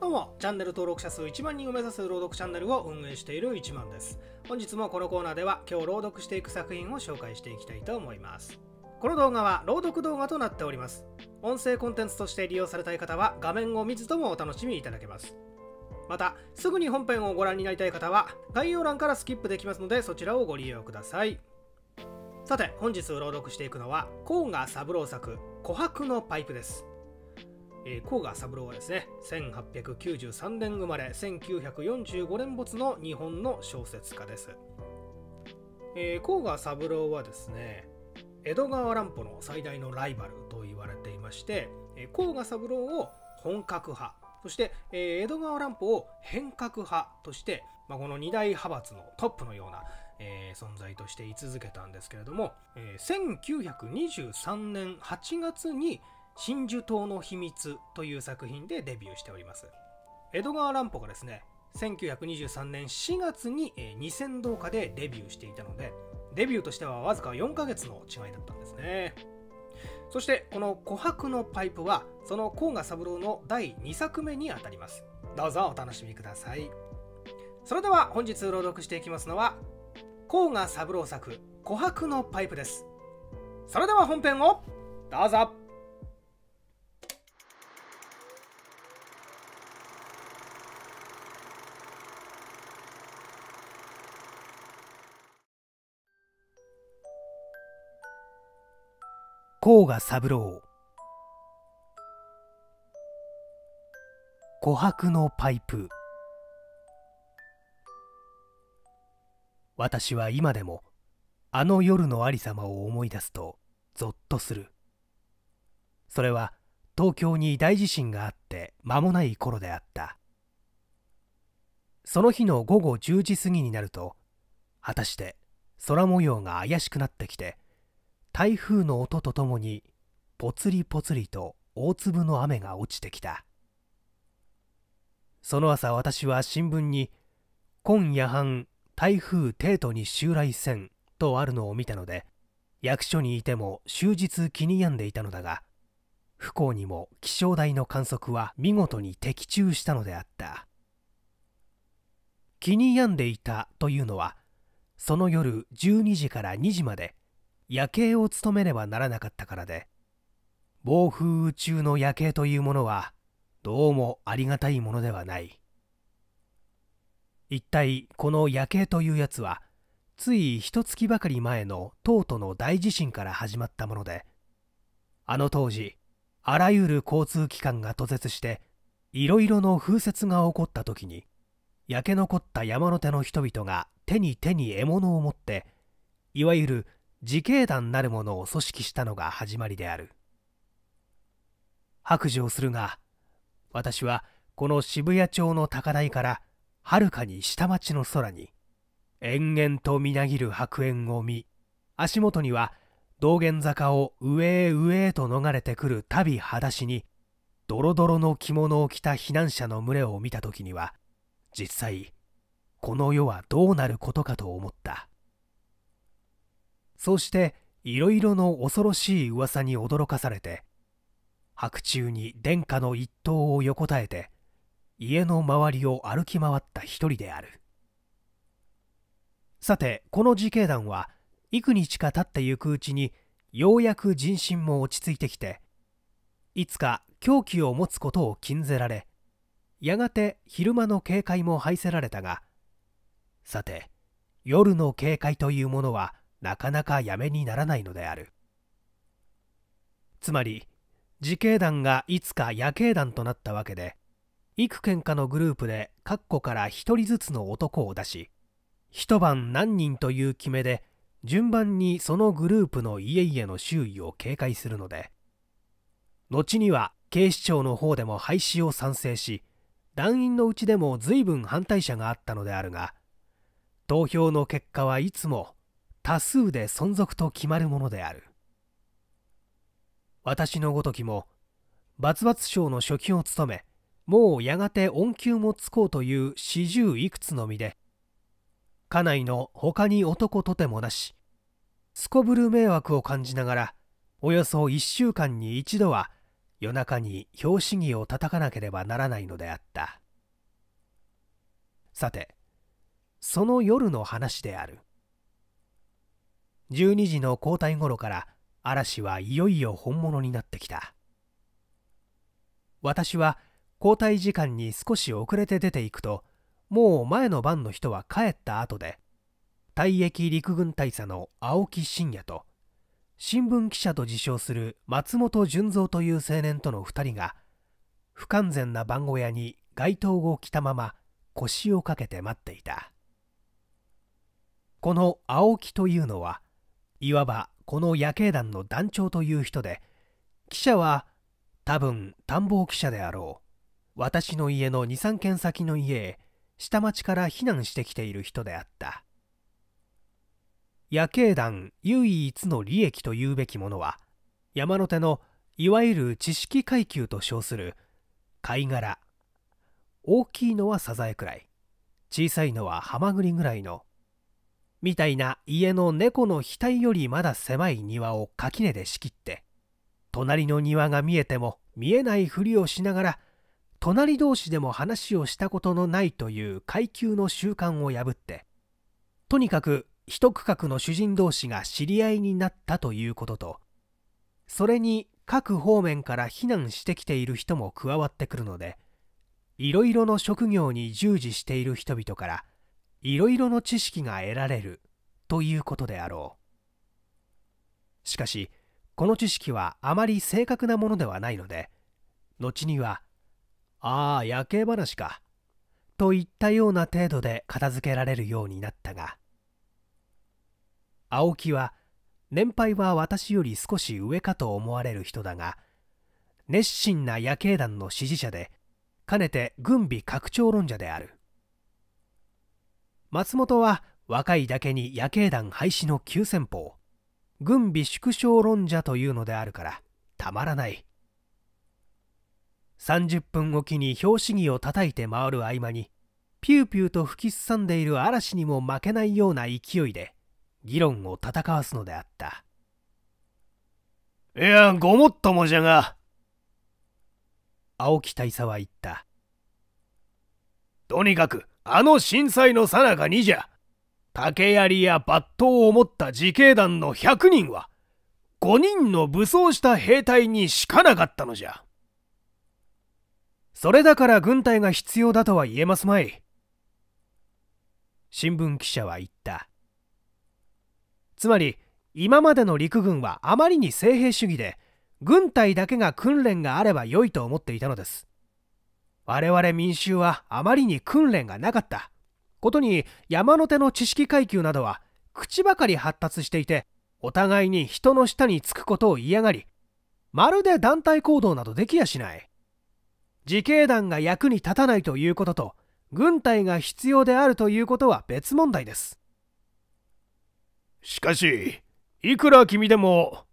どうも、チャンネル登録者数1万人を目指す朗読チャンネルを運営している1万です。本日もこのコーナーでは今日朗読していく作品を紹介していきたいと思います。この動画は朗読動画となっております。音声コンテンツとして利用されたい方は画面を見ずともお楽しみいただけます。また、すぐに本編をご覧になりたい方は概要欄からスキップできますのでそちらをご利用ください。さて、本日朗読していくのは、甲賀三郎作、琥珀のパイプです。えー、甲賀三郎はですね1893年生まれ1945年没の日本の小説家です、えー、甲賀三郎はですね江戸川乱歩の最大のライバルと言われていまして、えー、甲賀三郎を本格派そして、え江戸川乱歩を変革派として、まあ、この二大派閥のトップのような、えー、存在として居続けたんですけれども、えー、1923年8月に真珠島の秘密という作品でデビューしております。江戸川乱歩がですね、1923年4月に2000動画でデビューしていたので、デビューとしてはわずか4ヶ月の違いだったんですね。そしてこの琥珀のパイプはその甲賀三郎の第2作目にあたります。どうぞお楽しみください。それでは本日朗読していきますのは甲賀三郎作琥珀のパイプです。それでは本編をどうぞ甲賀三郎琥珀のパイプ私は今でもあの夜のありさまを思い出すとぞっとするそれは東京に大地震があって間もない頃であったその日の午後10時過ぎになると果たして空模様が怪しくなってきて台風の音とともにぽつりぽつりと大粒の雨が落ちてきたその朝私は新聞に「今夜半台風帝都に襲来せん」とあるのを見たので役所にいても終日気に病んでいたのだが不幸にも気象台の観測は見事に的中したのであった気に病んでいたというのはその夜12時から2時まで夜景を務めねばならなかったからで暴風雨中の夜景というものはどうもありがたいものではない一体この夜景というやつはつい一月ばかり前の東都の大地震から始まったものであの当時あらゆる交通機関が途絶していろいろの風雪が起こった時に焼け残った山の手の人々が手に手に獲物を持っていわゆる自警団なるものを組織したのが始まりである白状するが私はこの渋谷町の高台からはるかに下町の空に延々とみなぎる白煙を見足元には道玄坂を上へ上へと逃れてくる足袋裸足にドロドロの着物を着た避難者の群れを見た時には実際この世はどうなることかと思ったそうしていろいろの恐ろしい噂に驚かされて白昼に殿下の一党を横たえて家の周りを歩き回った一人であるさてこの自警団は幾日か経ってゆくうちにようやく人心も落ち着いてきていつか狂気を持つことを禁ぜられやがて昼間の警戒も排せられたがさて夜の警戒というものはなかなかやめにならないのであるつまり自警団がいつか野警団となったわけで幾軒かのグループで各個から1人ずつの男を出し一晩何人という決めで順番にそのグループの家々の周囲を警戒するので後には警視庁の方でも廃止を賛成し団員のうちでも随分反対者があったのであるが投票の結果はいつも多数で存続と決まるものである私のごときもバツバツ賞の書記を務めもうやがて恩給もつこうという四十いくつの身で家内の他に男とてもなしすこぶる迷惑を感じながらおよそ1週間に一度は夜中に拍子木を叩かなければならないのであったさてその夜の話である12時の交代頃から嵐はいよいよ本物になってきた私は交代時間に少し遅れて出ていくともう前の晩の人は帰った後で退役陸軍大佐の青木真也と新聞記者と自称する松本純三という青年との2人が不完全な番小屋に街灯を着たまま腰をかけて待っていたこの青木というのはいわばこの夜鶏団の団長という人で記者は多分探訪記者であろう私の家の23軒先の家へ下町から避難してきている人であった夜景団唯一の利益というべきものは山手のいわゆる知識階級と称する貝殻大きいのはサザエくらい小さいのはハマグリぐらいのみたいな家の猫の額よりまだ狭い庭を垣根で仕切って隣の庭が見えても見えないふりをしながら隣同士でも話をしたことのないという階級の習慣を破ってとにかく一区画の主人同士が知り合いになったということとそれに各方面から避難してきている人も加わってくるのでいろいろの職業に従事している人々からいろいろの知識が得られるということであろうしかしこの知識はあまり正確なものではないので後には「ああ夜景話か」といったような程度で片付けられるようになったが青木は年配は私より少し上かと思われる人だが熱心な夜景団の支持者でかねて軍備拡張論者である松本は若いだけに夜警団廃止の急先鋒軍備縮小論者というのであるからたまらない30分おきに拍子木を叩いて回る合間にピューピューと吹きすさんでいる嵐にも負けないような勢いで議論を戦わすのであったいやごもっともじゃが青木大佐は言ったとにかくあの震災のさなかにじゃ竹槍や抜刀を持った自警団の100人は5人の武装した兵隊にしかなかったのじゃそれだから軍隊が必要だとは言えますまい新聞記者は言ったつまり今までの陸軍はあまりに精兵主義で軍隊だけが訓練があれば良いと思っていたのです我々民衆はあまりに訓練がなかった。ことに山の手の知識階級などは口ばかり発達していて、お互いに人の下につくことを嫌がり、まるで団体行動などできやしない。自警団が役に立たないということと、軍隊が必要であるということは別問題です。しかし、いくら君でも、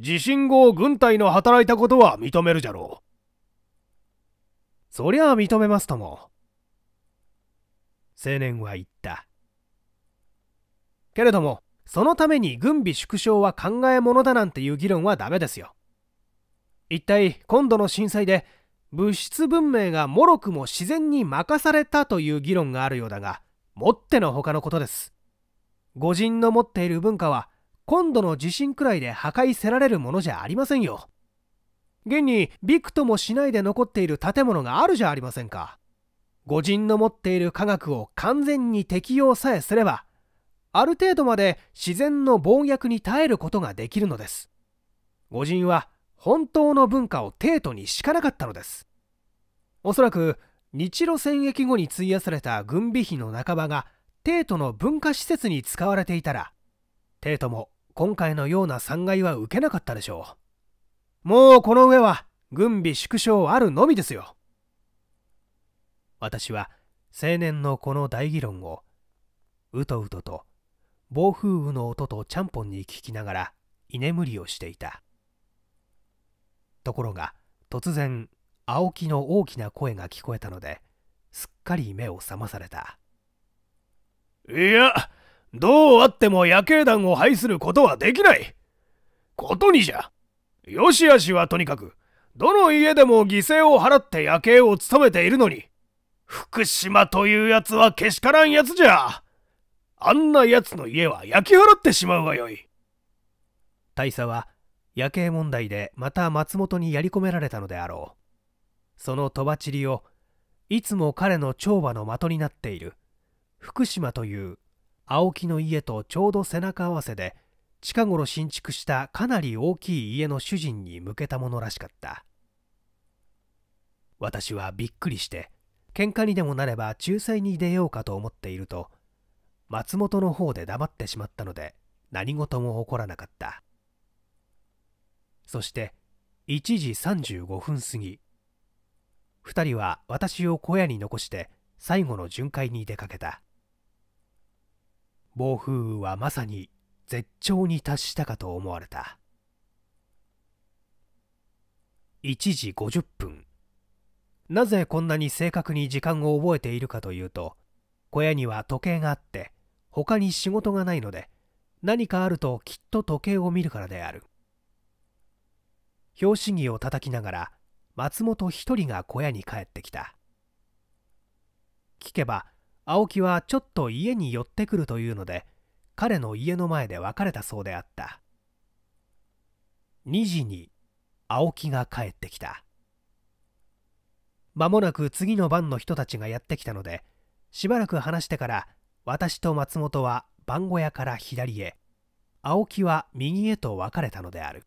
地震後軍隊の働いたことは認めるじゃろう。そりゃあ認めますとも。青年は言った。けれども、そのために軍備縮小は考えものだなんていう議論はダメですよ。一体今度の震災で物質文明がもろくも自然に任されたという議論があるようだが、もってのほかのことです。御人の持っている文化は今度の地震くらいで破壊せられるものじゃありませんよ。現にびくともしないで残っている建物があるじゃありませんか御人の持っている科学を完全に適用さえすればある程度まで自然の暴虐に耐えることができるのです御人は本当の文化を帝都にしかなかったのですおそらく日露戦役後に費やされた軍備費の半ばが帝都の文化施設に使われていたら帝都も今回のような惨害は受けなかったでしょうもうこの上は軍備縮小あるのみですよ。私は青年のこの大議論をうとうとと暴風雨の音とちゃんぽんに聞きながら居眠りをしていたところが突然青木の大きな声が聞こえたのですっかり目を覚まされたいやどうあっても野球団を排することはできないことにじゃよしあしはとにかく、どの家でも犠牲を払って夜景を務めているのに、福島というやつはけしからんやつじゃ。あんなやつの家は焼き払ってしまうがよい。大佐は、夜景問題でまた松本にやり込められたのであろう。そのとばちりを、いつも彼の調和の的になっている、福島という青木の家とちょうど背中合わせで、近頃新築したかなり大きい家の主人に向けたものらしかった私はびっくりして喧嘩にでもなれば仲裁に出ようかと思っていると松本の方で黙ってしまったので何事も起こらなかったそして1時35分過ぎ2人は私を小屋に残して最後の巡回に出かけた暴風雨はまさに絶頂に達したかと思われた1時50分なぜこんなに正確に時間を覚えているかというと小屋には時計があって他に仕事がないので何かあるときっと時計を見るからである拍子木を叩きながら松本一人が小屋に帰ってきた聞けば青木はちょっと家に寄ってくるというので彼の家の前で別れたそうであった2時に青木が帰ってきた間もなく次の晩の人たちがやってきたのでしばらく話してから私と松本は番小屋から左へ青木は右へと分かれたのである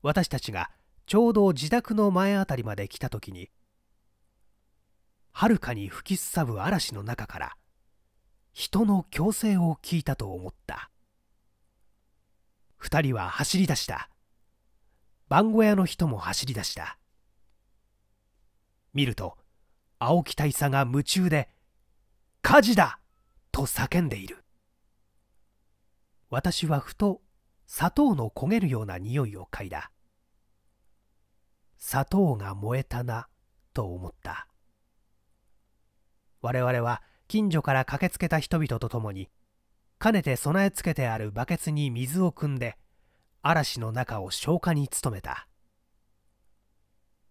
私たちがちょうど自宅の前あたりまで来た時にはるかに吹きすさぶ嵐の中から人の強制を聞いたと思った2人は走り出した番小屋の人も走り出した見ると青木大佐が夢中で「火事だ!」と叫んでいる私はふと砂糖の焦げるような匂いを嗅いだ砂糖が燃えたなと思った我々は「近所から駆けつけた人々と共にかねて備え付けてあるバケツに水を汲んで嵐の中を消火に努めた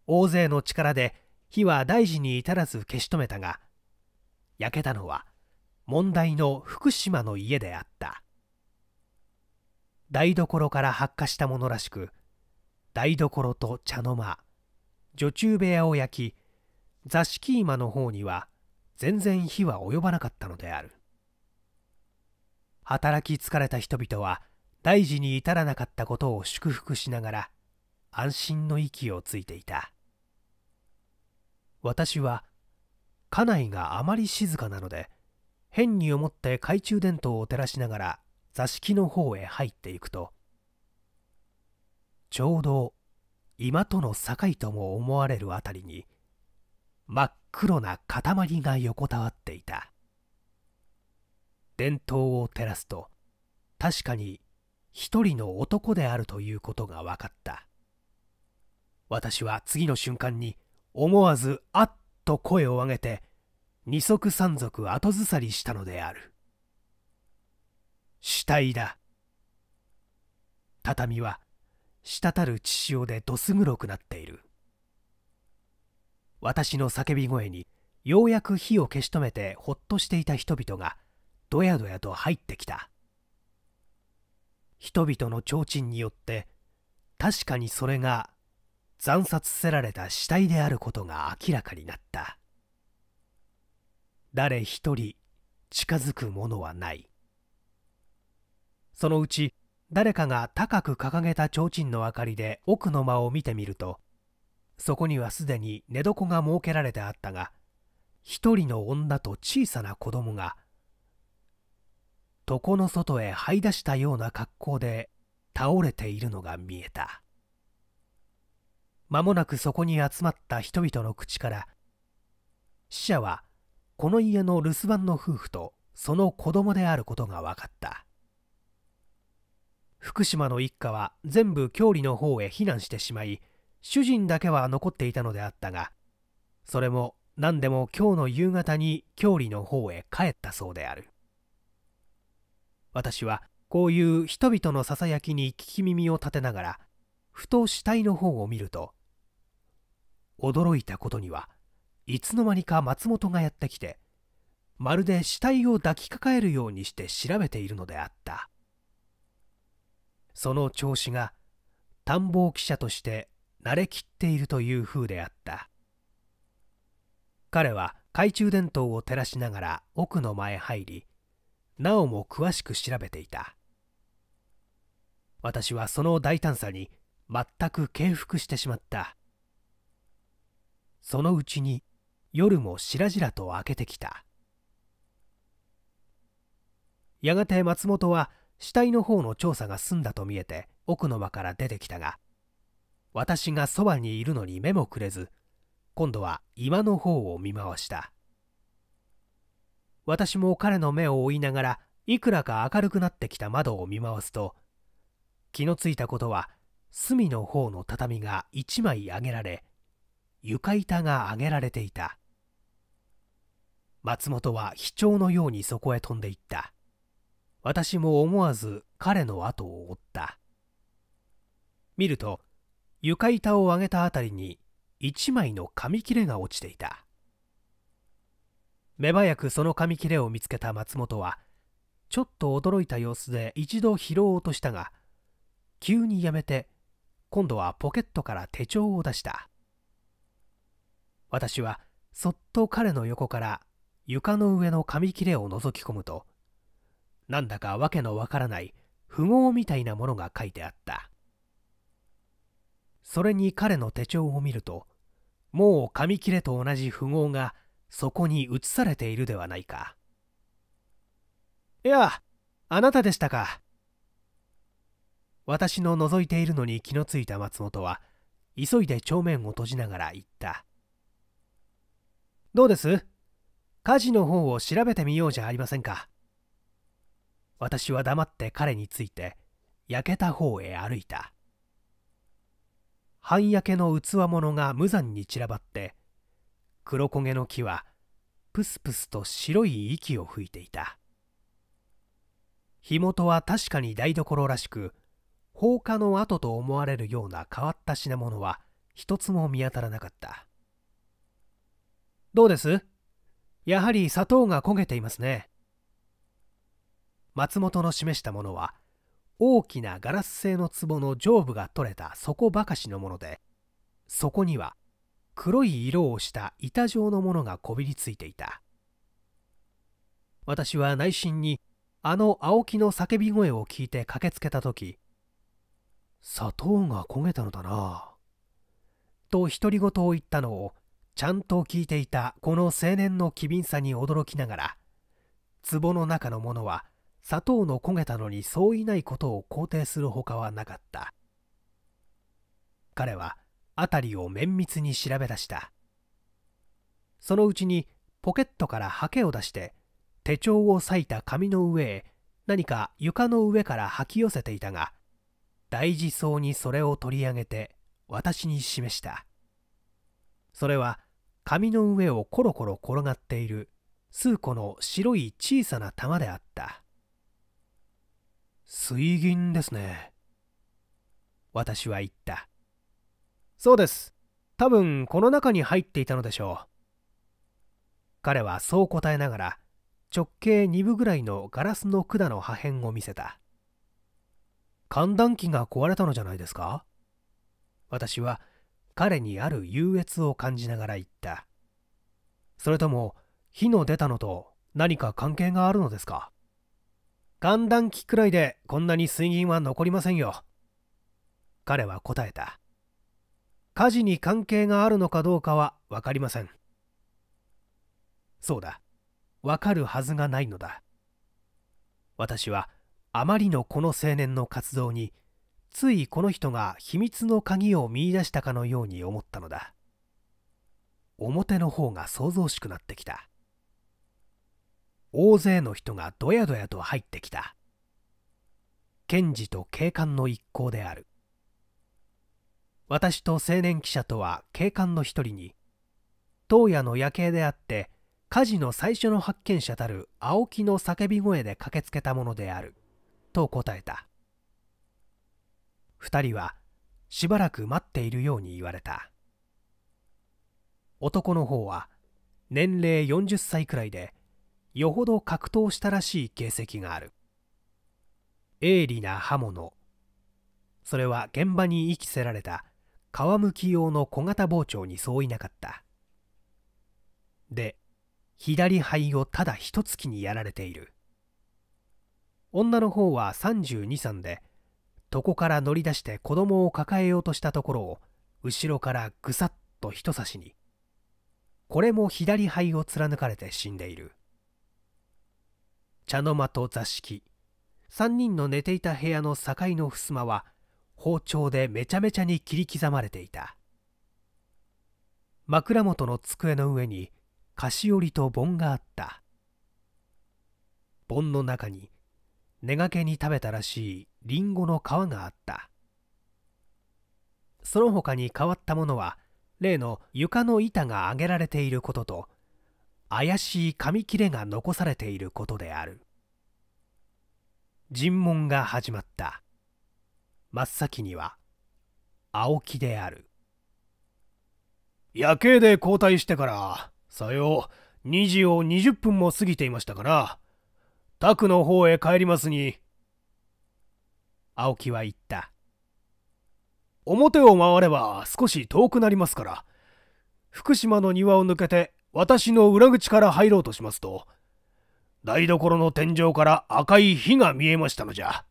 大勢の力で火は大事に至らず消し止めたが焼けたのは問題の福島の家であった台所から発火したものらしく台所と茶の間女中部屋を焼き座敷居間の方には全然火は及ばなかったのである働き疲れた人々は大事に至らなかったことを祝福しながら安心の息をついていた私は家内があまり静かなので変に思って懐中電灯を照らしながら座敷の方へ入っていくとちょうど今との境とも思われる辺りに真っ黒な塊が横たわっていた伝統を照らすと確かに一人の男であるということが分かった私は次の瞬間に思わずあっと声を上げて二足三足後ずさりしたのである死体だ畳は滴る血潮でどす黒くなっている私の叫び声にようやく火を消し止めてほっとしていた人々がどやどやと入ってきた人々の提灯によって確かにそれが惨殺せられた死体であることが明らかになった誰一人近づくものはないそのうち誰かが高く掲げた提灯の明かりで奥の間を見てみるとそこにはすでに寝床が設けられてあったが一人の女と小さな子供が床の外へ這い出したような格好で倒れているのが見えた間もなくそこに集まった人々の口から死者はこの家の留守番の夫婦とその子供であることが分かった福島の一家は全部郷里の方へ避難してしまい主人だけは残っていたのであったがそれも何でも今日の夕方に郷里の方へ帰ったそうである私はこういう人々のささやきに聞き耳を立てながらふと死体の方を見ると驚いたことにはいつの間にか松本がやってきてまるで死体を抱きかかえるようにして調べているのであったその調子が探訪記者として慣れきっているという風であった彼は懐中電灯を照らしながら奥の間へ入りなおも詳しく調べていた私はその大胆さに全く敬服してしまったそのうちに夜も白々と明けてきたやがて松本は死体の方の調査が済んだと見えて奥の間から出てきたが私がそばにいるのに目もくれず今度は今の方を見回した私も彼の目を追いながらいくらか明るくなってきた窓を見回すと気のついたことは隅の方の畳が1枚上げられ床板が上げられていた松本は飛鳥のようにそこへ飛んでいった私も思わず彼の後を追った見ると床板を上げたあたりに一枚の紙切れが落ちていた目早くその紙切れを見つけた松本はちょっと驚いた様子で一度拾おうとしたが急にやめて今度はポケットから手帳を出した私はそっと彼の横から床の上の紙切れを覗き込むとなんだかわけのわからない符号みたいなものが書いてあったそれに彼の手帳を見るともう紙切れと同じ符号がそこに写されているではないかいやあなたでしたか私の覗いているのに気のついた松本は急いで帳面を閉じながら言ったどうです火事の方を調べてみようじゃありませんか私は黙って彼について焼けた方へ歩いた半焼けの器物が無残に散らばって黒焦げの木はプスプスと白い息を吹いていた火元は確かに台所らしく放火の跡と思われるような変わった品物は一つも見当たらなかったどうですやはり砂糖が焦げていますね松本の示したものは大きなガラス製の壺の上部が取れた底ばかしのものでそこには黒い色をした板状のものがこびりついていた私は内心にあの青木の叫び声を聞いて駆けつけた時砂糖が焦げたのだなと独り言を言ったのをちゃんと聞いていたこの青年の機敏さに驚きながら壺の中のものは砂糖の焦げたのにそういないことを肯定するほかはなかった彼は辺りを綿密に調べ出したそのうちにポケットからハケを出して手帳を裂いた紙の上へ何か床の上から吐き寄せていたが大事そうにそれを取り上げて私に示したそれは紙の上をコロコロ転がっている数個の白い小さな玉であった水銀ですね。私は言った。そうです。多分この中に入っていたのでしょう。彼はそう答えながら直径2分ぐらいのガラスの管の破片を見せた。寒暖器が壊れたのじゃないですか私は彼にある優越を感じながら言った。それとも火の出たのと何か関係があるのですか寒暖期くらいでこんなに水銀は残りませんよ。彼は答えた。火事に関係があるのかどうかは分かりません。そうだ。分かるはずがないのだ。私はあまりのこの青年の活動についこの人が秘密の鍵を見いだしたかのように思ったのだ表の方が騒々しくなってきた大勢の人がどやどやと入ってきた検事と警官の一行である私と青年記者とは警官の一人に当夜の夜景であって火事の最初の発見者たる青木の叫び声で駆けつけたものであると答えた二人はしばらく待っているように言われた男の方は年齢40歳くらいでよほど格闘したらしい形跡がある鋭利な刃物それは現場に遺棄せられた皮むき用の小型包丁に相違いなかったで左肺をただ一月にやられている女の方は32歳で床から乗り出して子供を抱えようとしたところを後ろからぐさっと人差しにこれも左肺を貫かれて死んでいる茶の間と座敷3人の寝ていた部屋の境の襖は包丁でめちゃめちゃに切り刻まれていた枕元の机の上に菓子折りと盆があった盆の中に寝がけに食べたらしいリンゴの皮があったその他に変わったものは例の床の板が上げられていることと怪しい紙切れが残されていることである尋問が始まった真っ先には青木である夜景で交代してからさよう2時を20分も過ぎていましたから宅の方へ帰りますに青木は言った表を回れば少し遠くなりますから福島の庭を抜けて私の裏口から入ろうとしますと、台所の天井から赤い火が見えましたのじゃ。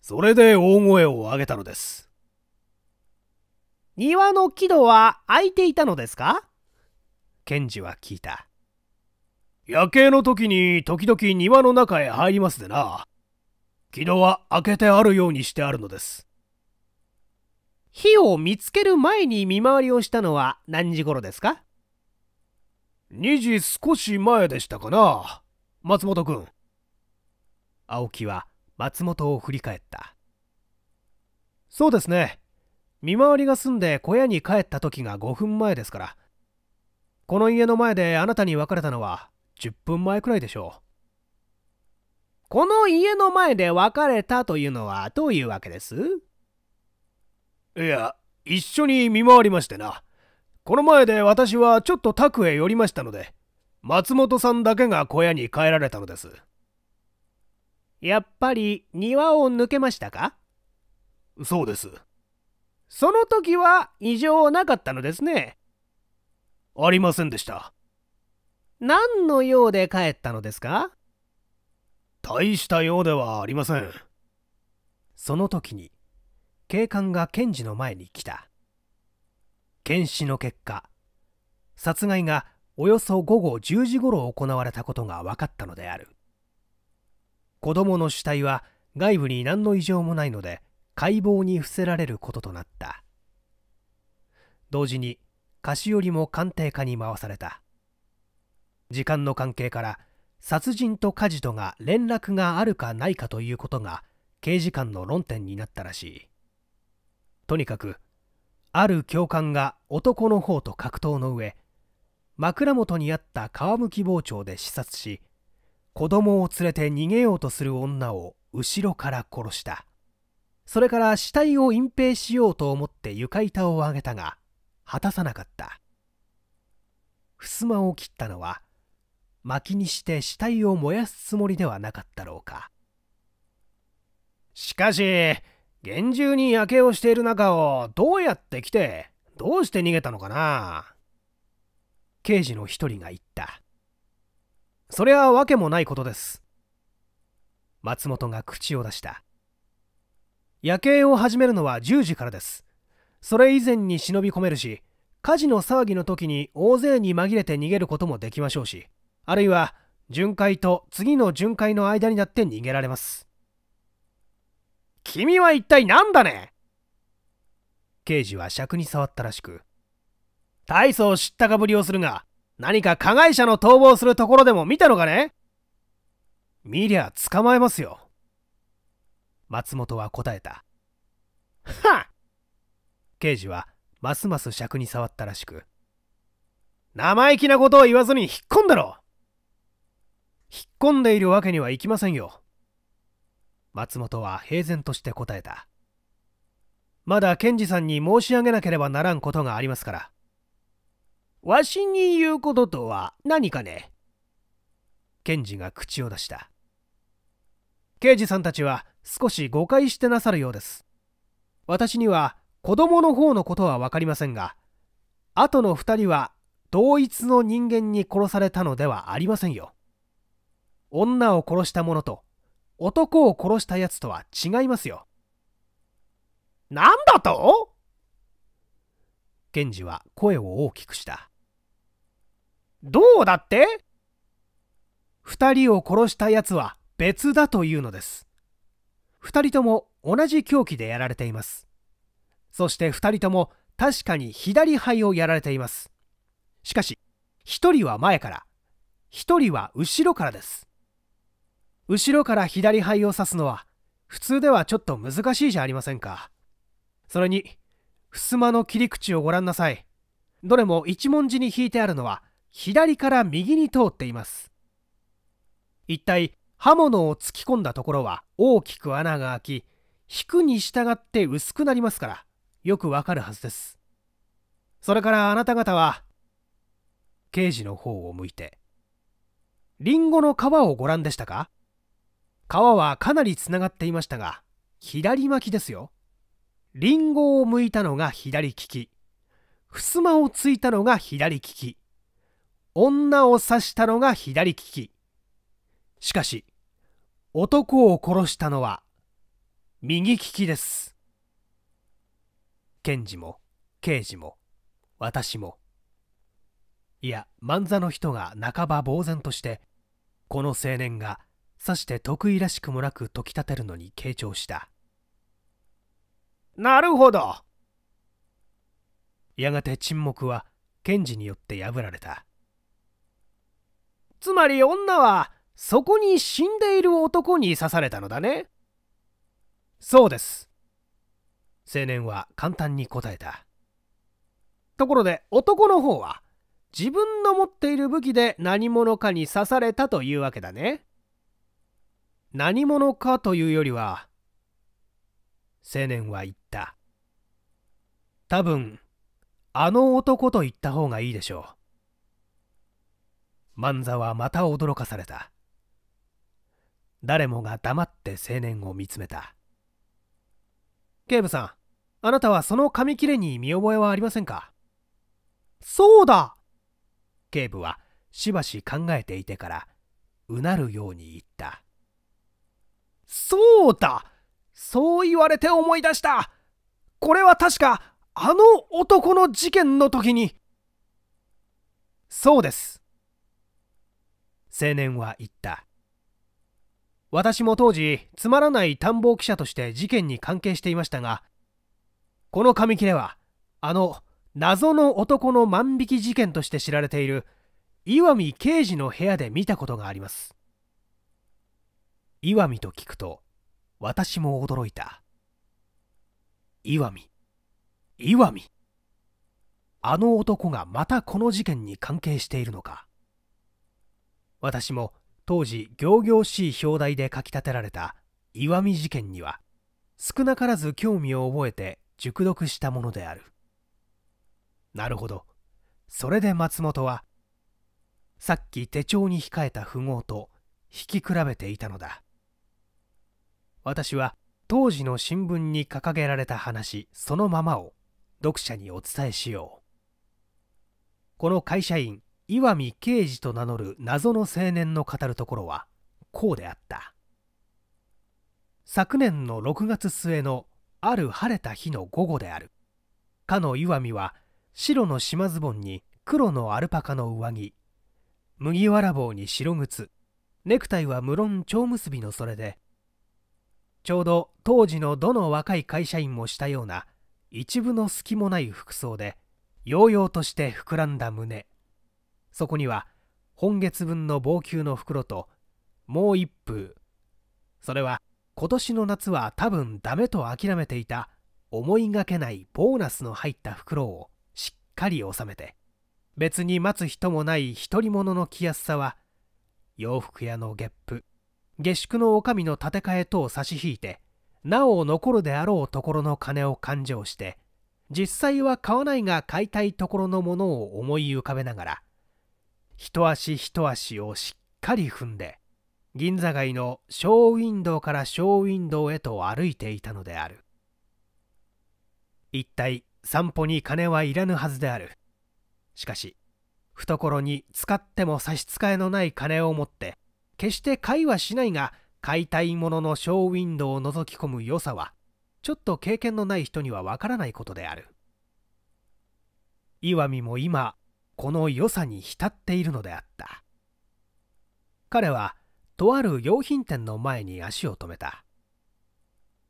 それで大声を上げたのです。庭の木戸は開いていたのですか賢治は聞いた。夜景の時に時々庭の中へ入りますでな。木戸は開けてあるようにしてあるのです。火を見つける前に見回りをしたのは何時頃ですか2時少し前でしたかな松本君青木は松本を振り返ったそうですね見回りが済んで小屋に帰った時が5分前ですからこの家の前であなたに別れたのは10分前くらいでしょうこの家の前で別れたというのはどういうわけですいや一緒に見回りましてなこの前で私はちょっと宅へ寄りましたので、松本さんだけが小屋に帰られたのです。やっぱり庭を抜けましたかそうです。その時は異常なかったのですね。ありませんでした。何の用で帰ったのですか大した用ではありません。その時に警官が検事の前に来た。検視の結果殺害がおよそ午後10時ごろ行われたことが分かったのである子供の死体は外部に何の異常もないので解剖に伏せられることとなった同時に菓子折りも鑑定課に回された時間の関係から殺人と家事とが連絡があるかないかということが刑事官の論点になったらしいとにかくある教官が男の方と格闘の上枕元にあった皮むき包丁で刺殺し子供を連れて逃げようとする女を後ろから殺したそれから死体を隠蔽しようと思って床板を上げたが果たさなかった襖を切ったのは薪にして死体を燃やすつもりではなかったろうかしかし厳重に夜景をしている中をどうやって来てどうして逃げたのかな刑事の一人が言ったそりゃわけもないことです松本が口を出した夜景を始めるのは10時からですそれ以前に忍び込めるし火事の騒ぎの時に大勢に紛れて逃げることもできましょうしあるいは巡回と次の巡回の間になって逃げられます君は一体何だね刑事は尺に触ったらしく大層知ったかぶりをするが何か加害者の逃亡するところでも見たのかね見りゃ捕まえますよ松本は答えたはっ刑事はますます尺に触ったらしく生意気なことを言わずに引っ込んだろ引っ込んでいるわけにはいきませんよ松本は平然として答えたまだ賢治さんに申し上げなければならんことがありますからわしに言うこととは何かね賢治が口を出した刑事さんたちは少し誤解してなさるようです私には子供の方のことは分かりませんが後の2人は同一の人間に殺されたのではありませんよ女を殺した者と男を殺した奴とは違いますよ。なんだと検事は声を大きくした。どうだって二人を殺した奴は別だというのです。二人とも同じ凶器でやられています。そして二人とも確かに左肺をやられています。しかし、一人は前から、一人は後ろからです。後ろから左肺を刺すのは普通ではちょっと難しいじゃありませんかそれに襖の切り口をご覧なさいどれも一文字に引いてあるのは左から右に通っています一体刃物を突き込んだところは大きく穴が開き引くに従って薄くなりますからよくわかるはずですそれからあなた方は刑事の方を向いてリンゴの皮をご覧でしたか川はかなりつながっていましたが、左巻きですよ。りんごを剥いたのが左利き。襖をついたのが左利き。女を刺したのが左利き。しかし、男を殺したのは右利きです。検事も刑事も私も。いや、万座の人が半ば呆然として、この青年がさして得意らしくもなく解き立てるのに傾聴したなるほどやがて沈黙は検事によって破られたつまり女はそこに死んでいる男に刺されたのだねそうです青年は簡単に答えたところで男の方は自分の持っている武器で何者かに刺されたというわけだね何者かというよりは青年は言った多分あの男と言った方がいいでしょう万座はまた驚かされた誰もが黙って青年を見つめた警部さんあなたはその紙切れに見覚えはありませんかそうだ警部はしばし考えていてからうなるように言ったそうだそう言われて思い出したこれは確かあの男の事件の時にそうです青年は言った私も当時つまらない探訪記者として事件に関係していましたがこの紙切れはあの謎の男の万引き事件として知られている石見刑事の部屋で見たことがあります石見と聞くと私も驚いた石見石見あの男がまたこの事件に関係しているのか私も当時仰々しい表題で書き立てられた石見事件には少なからず興味を覚えて熟読したものであるなるほどそれで松本はさっき手帳に控えた符号と引き比べていたのだ私は当時の新聞に掲げられた話そのままを読者にお伝えしようこの会社員石見啓二と名乗る謎の青年の語るところはこうであった昨年の6月末のある晴れた日の午後であるかの石見は白の島ズボンに黒のアルパカの上着麦わら帽に白靴ネクタイは無論蝶結びのそれでちょうど当時のどの若い会社員もしたような一部の隙もない服装でヨーヨーとして膨らんだ胸そこには本月分の防給の袋ともう一風それは今年の夏は多分ダメと諦めていた思いがけないボーナスの入った袋をしっかり収めて別に待つ人もない独り者の着やすさは洋服屋のゲップ下宿の女将の建て替え等を差し引いてなお残るであろうところの金を勘定して実際は買わないが買いたいところのものを思い浮かべながら一足一足をしっかり踏んで銀座街のショーウィンドウからショーウィンドウへと歩いていたのである一体散歩に金はいらぬはずであるしかし懐に使っても差し支えのない金を持って決して買いはしないが買いたいもののショーウィンドウを覗き込む良さはちょっと経験のない人にはわからないことである石見も今この良さに浸っているのであった彼はとある洋品店の前に足を止めた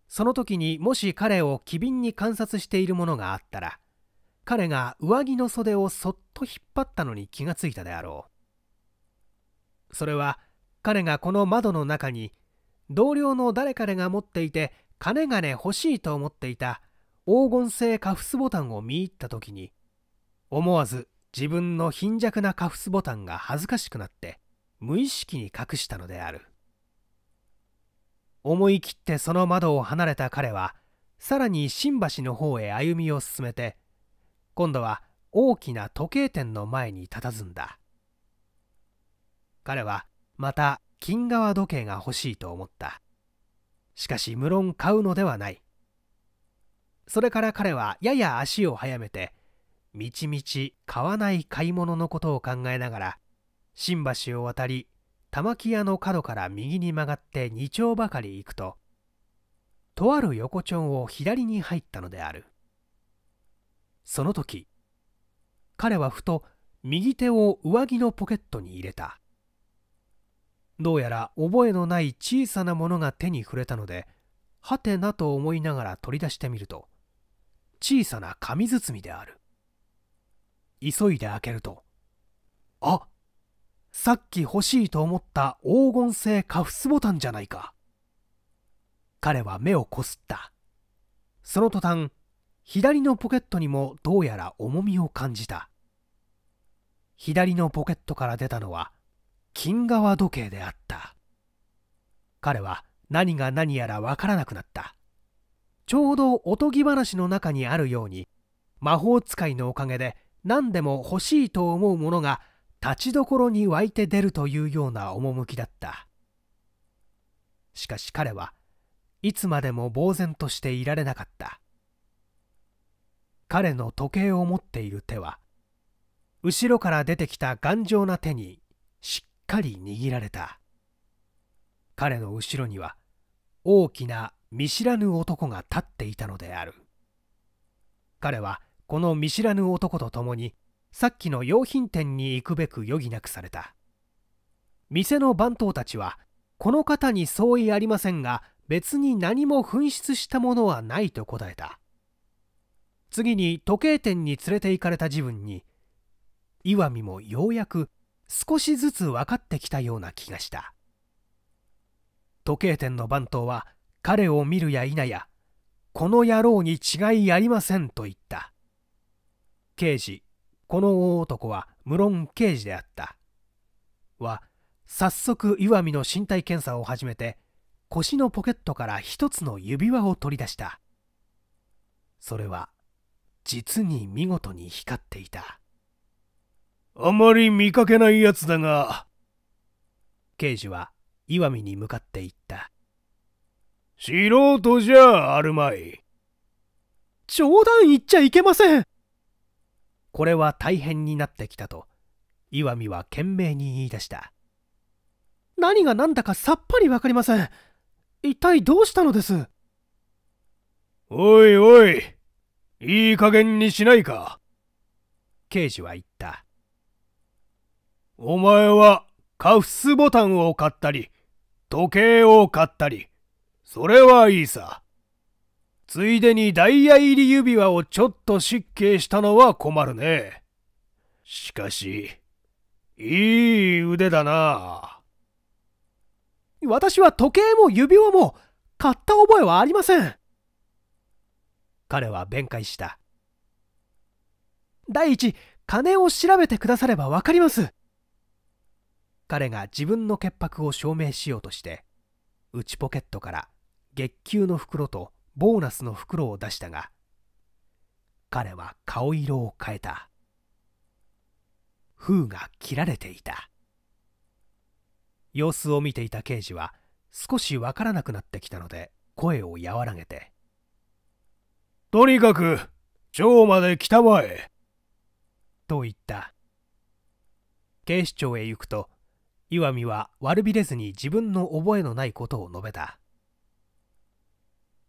その時にもし彼を機敏に観察しているものがあったら彼が上着の袖をそっと引っ張ったのに気がついたであろうそれは彼がこの窓の中に同僚の誰彼が持っていて金々欲しいと思っていた黄金製カフスボタンを見入った時に思わず自分の貧弱なカフスボタンが恥ずかしくなって無意識に隠したのである思い切ってその窓を離れた彼はさらに新橋の方へ歩みを進めて今度は大きな時計店の前に佇んだ彼はまた金側時計が欲しいと思ったしかし無論買うのではないそれから彼はやや足を速めてみちみち買わない買い物のことを考えながら新橋を渡り玉木屋の角から右に曲がって2丁ばかり行くととある横丁を左に入ったのであるその時彼はふと右手を上着のポケットに入れたどうやら覚えのない小さなものが手に触れたのではてなと思いながら取り出してみると小さな紙包みである急いで開けるとあさっき欲しいと思った黄金製カフスボタンじゃないか彼は目をこすったその途端左のポケットにもどうやら重みを感じた左のポケットから出たのは金川時計であった彼は何が何やらわからなくなったちょうどおとぎ話の中にあるように魔法使いのおかげで何でも欲しいと思うものが立ちどころに湧いて出るというような趣だったしかし彼はいつまでも呆然としていられなかった彼の時計を持っている手は後ろから出てきた頑丈な手にしっかり握られた彼の後ろには大きな見知らぬ男が立っていたのである彼はこの見知らぬ男と共にさっきの洋品店に行くべく余儀なくされた店の番頭たちはこの方に相違ありませんが別に何も紛失したものはないと答えた次に時計店に連れて行かれた自分に石見もようやく少しずつ分かってきたような気がした時計店の番頭は彼を見るや否やこの野郎に違いありませんと言った刑事この男は無論刑事であったは早速石見の身体検査を始めて腰のポケットから一つの指輪を取り出したそれは実に見事に光っていた。あまり見かけないやつだが。刑事は岩見に向かっていった。素人じゃあるまい。冗談言っちゃいけません。これは大変になってきたと、岩見は懸命に言い出した。何が何だかさっぱりわかりません。一体どうしたのですおいおい、いい加減にしないか。刑事は言お前はカフスボタンを買ったり、時計を買ったり、それはいいさ。ついでにダイヤ入り指輪をちょっと失敬したのは困るね。しかし、いい腕だな。私は時計も指輪も買った覚えはありません。彼は弁解した。第一、金を調べてくださればわかります。彼が自分の潔白を証明しようとして内ポケットから月給の袋とボーナスの袋を出したが彼は顔色を変えた封が切られていた様子を見ていた刑事は少しわからなくなってきたので声を和らげて「とにかく町まで来たまえ」と言った警視庁へ行くと岩見は悪びれずに自分の覚えのないことを述べた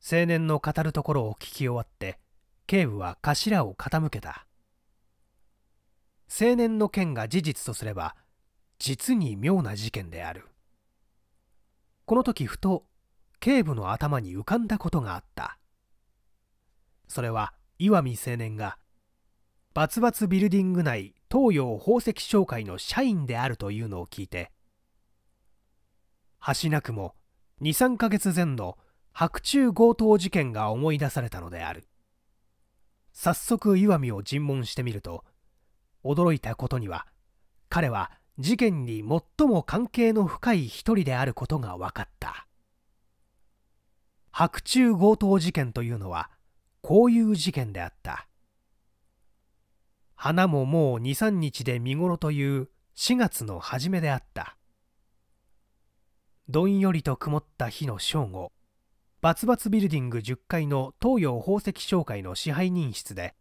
青年の語るところを聞き終わって警部は頭を傾けた青年の件が事実とすれば実に妙な事件であるこの時ふと警部の頭に浮かんだことがあったそれは石見青年がバツバツビルディング内東洋宝石商会の社員であるというのを聞いて端なくも23ヶ月前の白昼強盗事件が思い出されたのである早速石見を尋問してみると驚いたことには彼は事件に最も関係の深い一人であることが分かった白昼強盗事件というのはこういう事件であった花ももう23日で見頃という4月の初めであったどんよりと曇った日の正午バツバツビルディング10階の東洋宝石商会の支配人室で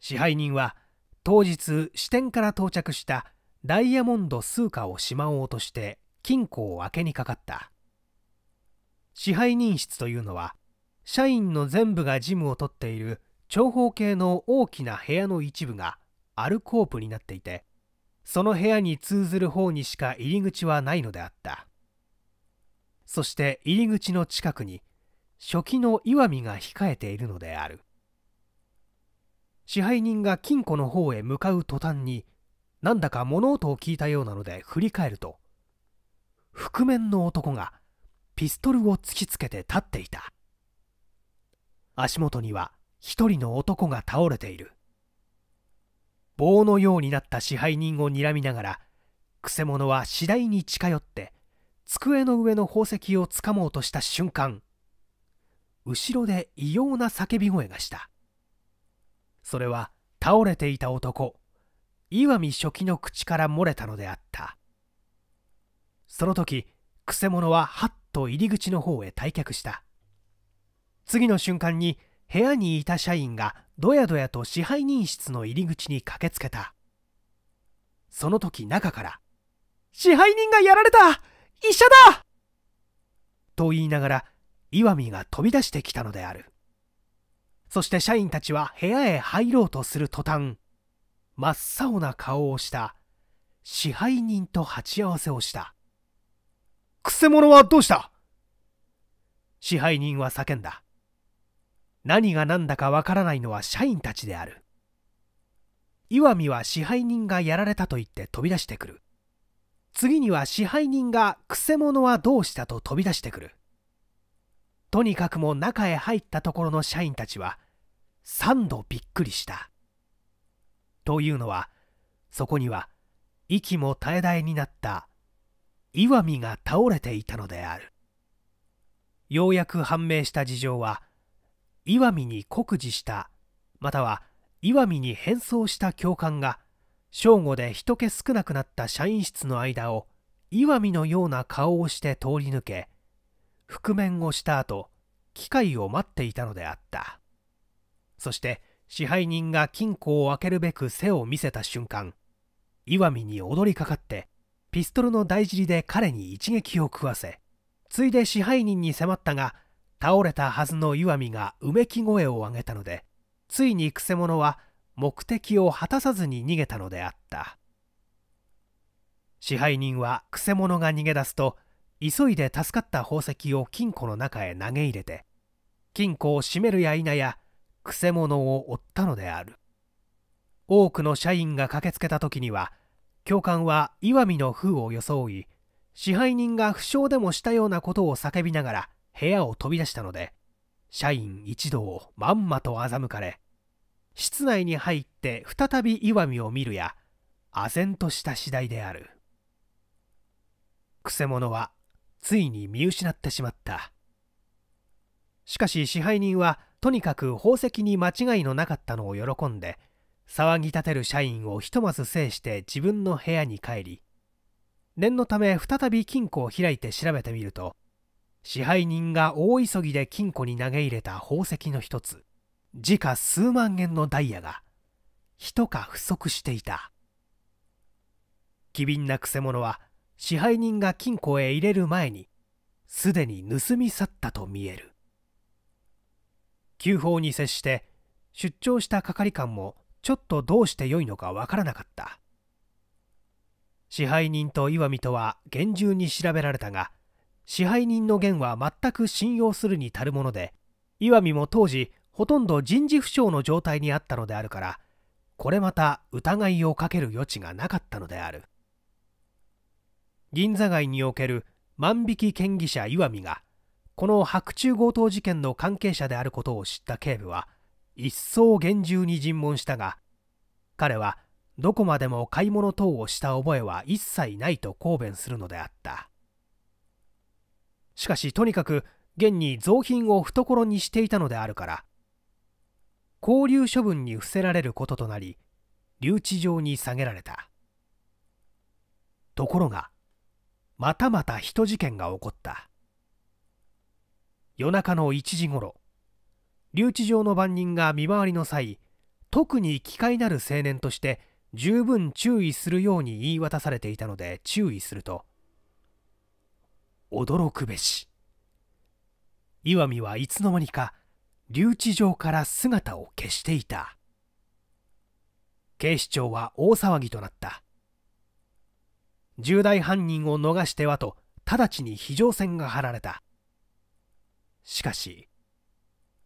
支配人は当日支店から到着したダイヤモンド数貨をしまおうとして金庫を開けにかかった支配人室というのは社員の全部が事務を取っている長方形の大きな部屋の一部がアルコープになっていてその部屋に通ずる方にしか入り口はないのであったそして入り口の近くに初期の石見が控えているのである支配人が金庫の方へ向かう途端になんだか物音を聞いたようなので振り返ると覆面の男がピストルを突きつけて立っていた足元には一人の男が倒れている棒のようになった支配人を睨みながらくせ者は次第に近寄って机の上の宝石をつかもうとした瞬間後ろで異様な叫び声がしたそれは倒れていた男石見初期の口から漏れたのであったその時くせ者ははっと入り口の方へ退却した次の瞬間に部屋にいた社員がどやどやと支配人室の入り口に駆けつけたその時中から「支配人がやられた医者だ!」と言いながら石見が飛び出してきたのであるそして社員たちは部屋へ入ろうとする途端真っ青な顔をした支配人と鉢合わせをした「くせ者はどうした?」支配人は叫んだ何が何だかわからないのは社員たちである岩見は支配人がやられたと言って飛び出してくる次には支配人が「くせ者はどうした?」と飛び出してくるとにかくも中へ入ったところの社員たちは3度びっくりしたというのはそこには息も絶え絶えになった石見が倒れていたのであるようやく判明した事情は石見に酷似したまたは石見に変装した教官が正午で人気少なくなった社員室の間を石見のような顔をして通り抜け覆面をした後機械を待っていたのであったそして支配人が金庫を開けるべく背を見せた瞬間石見に踊りかかってピストルの大尻で彼に一撃を食わせついで支配人に迫ったが倒れたはずの岩見がうめき声を上げたのでついにくせ者は目的を果たさずに逃げたのであった支配人はくせ者が逃げ出すと急いで助かった宝石を金庫の中へ投げ入れて金庫を閉めるや否やくせ者を追ったのである多くの社員が駆けつけた時には教官は石見の封を装い支配人が負傷でもしたようなことを叫びながら部屋を飛び出したので社員一同をまんまと欺かれ室内に入って再び石見を見るや唖然とした次第であるくせ者はついに見失ってしまったしかし支配人はとにかく宝石に間違いのなかったのを喜んで騒ぎ立てる社員をひとまず制して自分の部屋に帰り念のため再び金庫を開いて調べてみると支配人が大急ぎで金庫に投げ入れた宝石の一つ時価数万円のダイヤが一か不足していた機敏なくせ者は支配人が金庫へ入れる前にすでに盗み去ったと見える急報に接して出張した係官もちょっとどうしてよいのかわからなかった支配人と石見とは厳重に調べられたが支配人の言は全く信用するに足るもので石見も当時ほとんど人事不詳の状態にあったのであるからこれまた疑いをかける余地がなかったのである銀座街における万引き嫌疑者石見がこの白昼強盗事件の関係者であることを知った警部は一層厳重に尋問したが彼はどこまでも買い物等をした覚えは一切ないと抗弁するのであった。しかしとにかく現に蔵品を懐にしていたのであるから交留処分に伏せられることとなり留置場に下げられたところがまたまた人事件が起こった夜中の1時ごろ留置場の番人が見回りの際特に機械なる青年として十分注意するように言い渡されていたので注意すると「驚くべし石見はいつの間にか留置場から姿を消していた警視庁は大騒ぎとなった重大犯人を逃してはと直ちに非常線が張られたしかし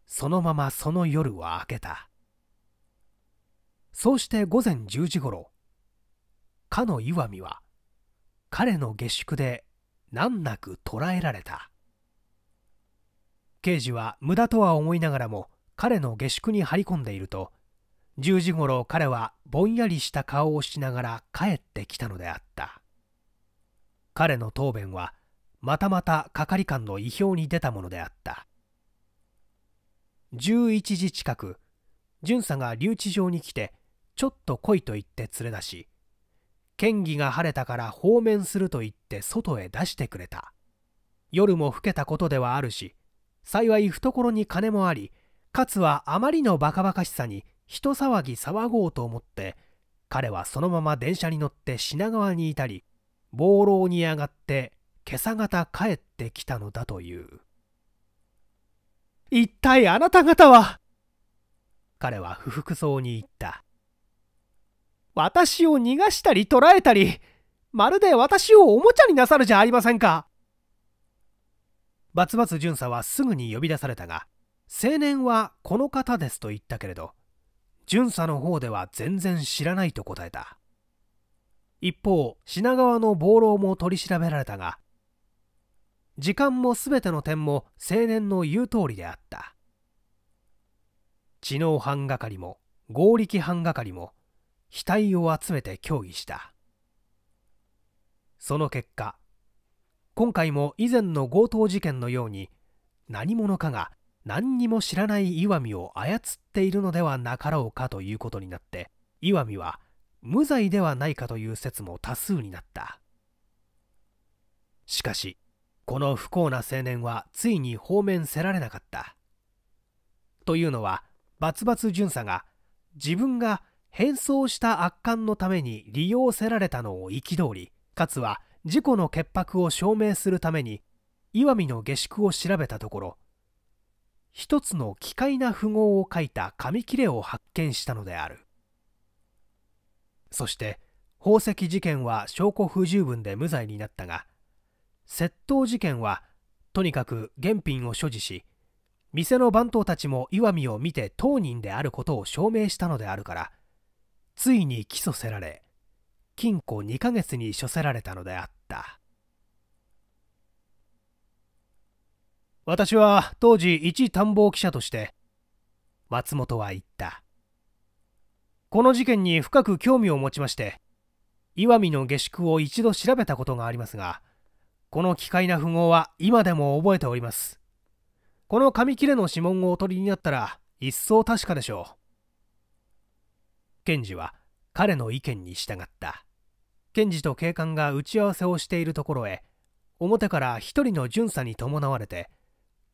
そのままその夜は明けたそうして午前10時ごろかの石見は彼の下宿で難なく捕らえられた刑事は無駄とは思いながらも彼の下宿に張り込んでいると10時ごろ彼はぼんやりした顔をしながら帰ってきたのであった彼の答弁はまたまた係官の意表に出たものであった11時近く巡査が留置場に来てちょっと来いと言って連れ出し県議が晴れたから放免すると言って外へ出してくれた夜も更けたことではあるし幸い懐に金もありかつはあまりのバカバカしさに人騒ぎ騒ごうと思って彼はそのまま電車に乗って品川にいたり暴浪に上がって今朝方帰ってきたのだという一体あなた方は彼は不服そうに言った私を逃がしたり捕らえたり、まるで私をおもちゃになさるじゃありませんか。バツバツ巡査はすぐに呼び出されたが、青年はこの方ですと言ったけれど、巡査の方では全然知らないと答えた。一方、品川の暴浪も取り調べられたが、時間も全ての点も青年の言う通りであった。知能犯係も合力犯係も額を集めて協議したその結果今回も以前の強盗事件のように何者かが何にも知らない石見を操っているのではなかろうかということになって石見は無罪ではないかという説も多数になったしかしこの不幸な青年はついに方面せられなかったというのはバツバツ巡査が自分が変装した圧巻のために利用せられたのを憤りかつは事故の潔白を証明するために石見の下宿を調べたところ一つの奇怪な符号を書いた紙切れを発見したのであるそして宝石事件は証拠不十分で無罪になったが窃盗事件はとにかく現品を所持し店の番頭たちも石見を見て当人であることを証明したのであるからついに起訴せられ禁錮2ヶ月に処せられたのであった私は当時一探訪記者として松本は言ったこの事件に深く興味を持ちまして石見の下宿を一度調べたことがありますがこの奇怪な符号は今でも覚えておりますこの紙切れの指紋をお取りになったら一層確かでしょう検事は彼の意見に従った検事と警官が打ち合わせをしているところへ表から一人の巡査に伴われて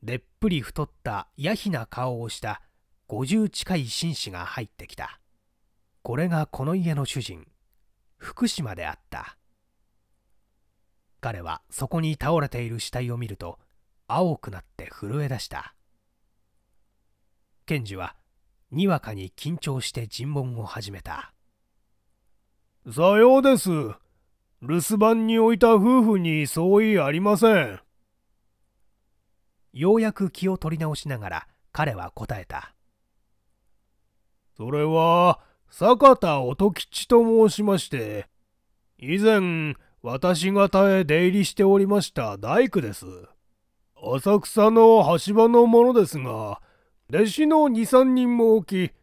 でっぷり太ったやひな顔をした50近い紳士が入ってきたこれがこの家の主人福島であった彼はそこに倒れている死体を見ると青くなって震え出した検事はにわかに緊張して尋問を始めたさようです留守番に置いた夫婦に相違ありませんようやく気を取り直しながら彼は答えたそれは坂田音吉と申しまして以前私方へ出入りしておりました大工です浅草の橋場のものですが弟子の二三人も置き、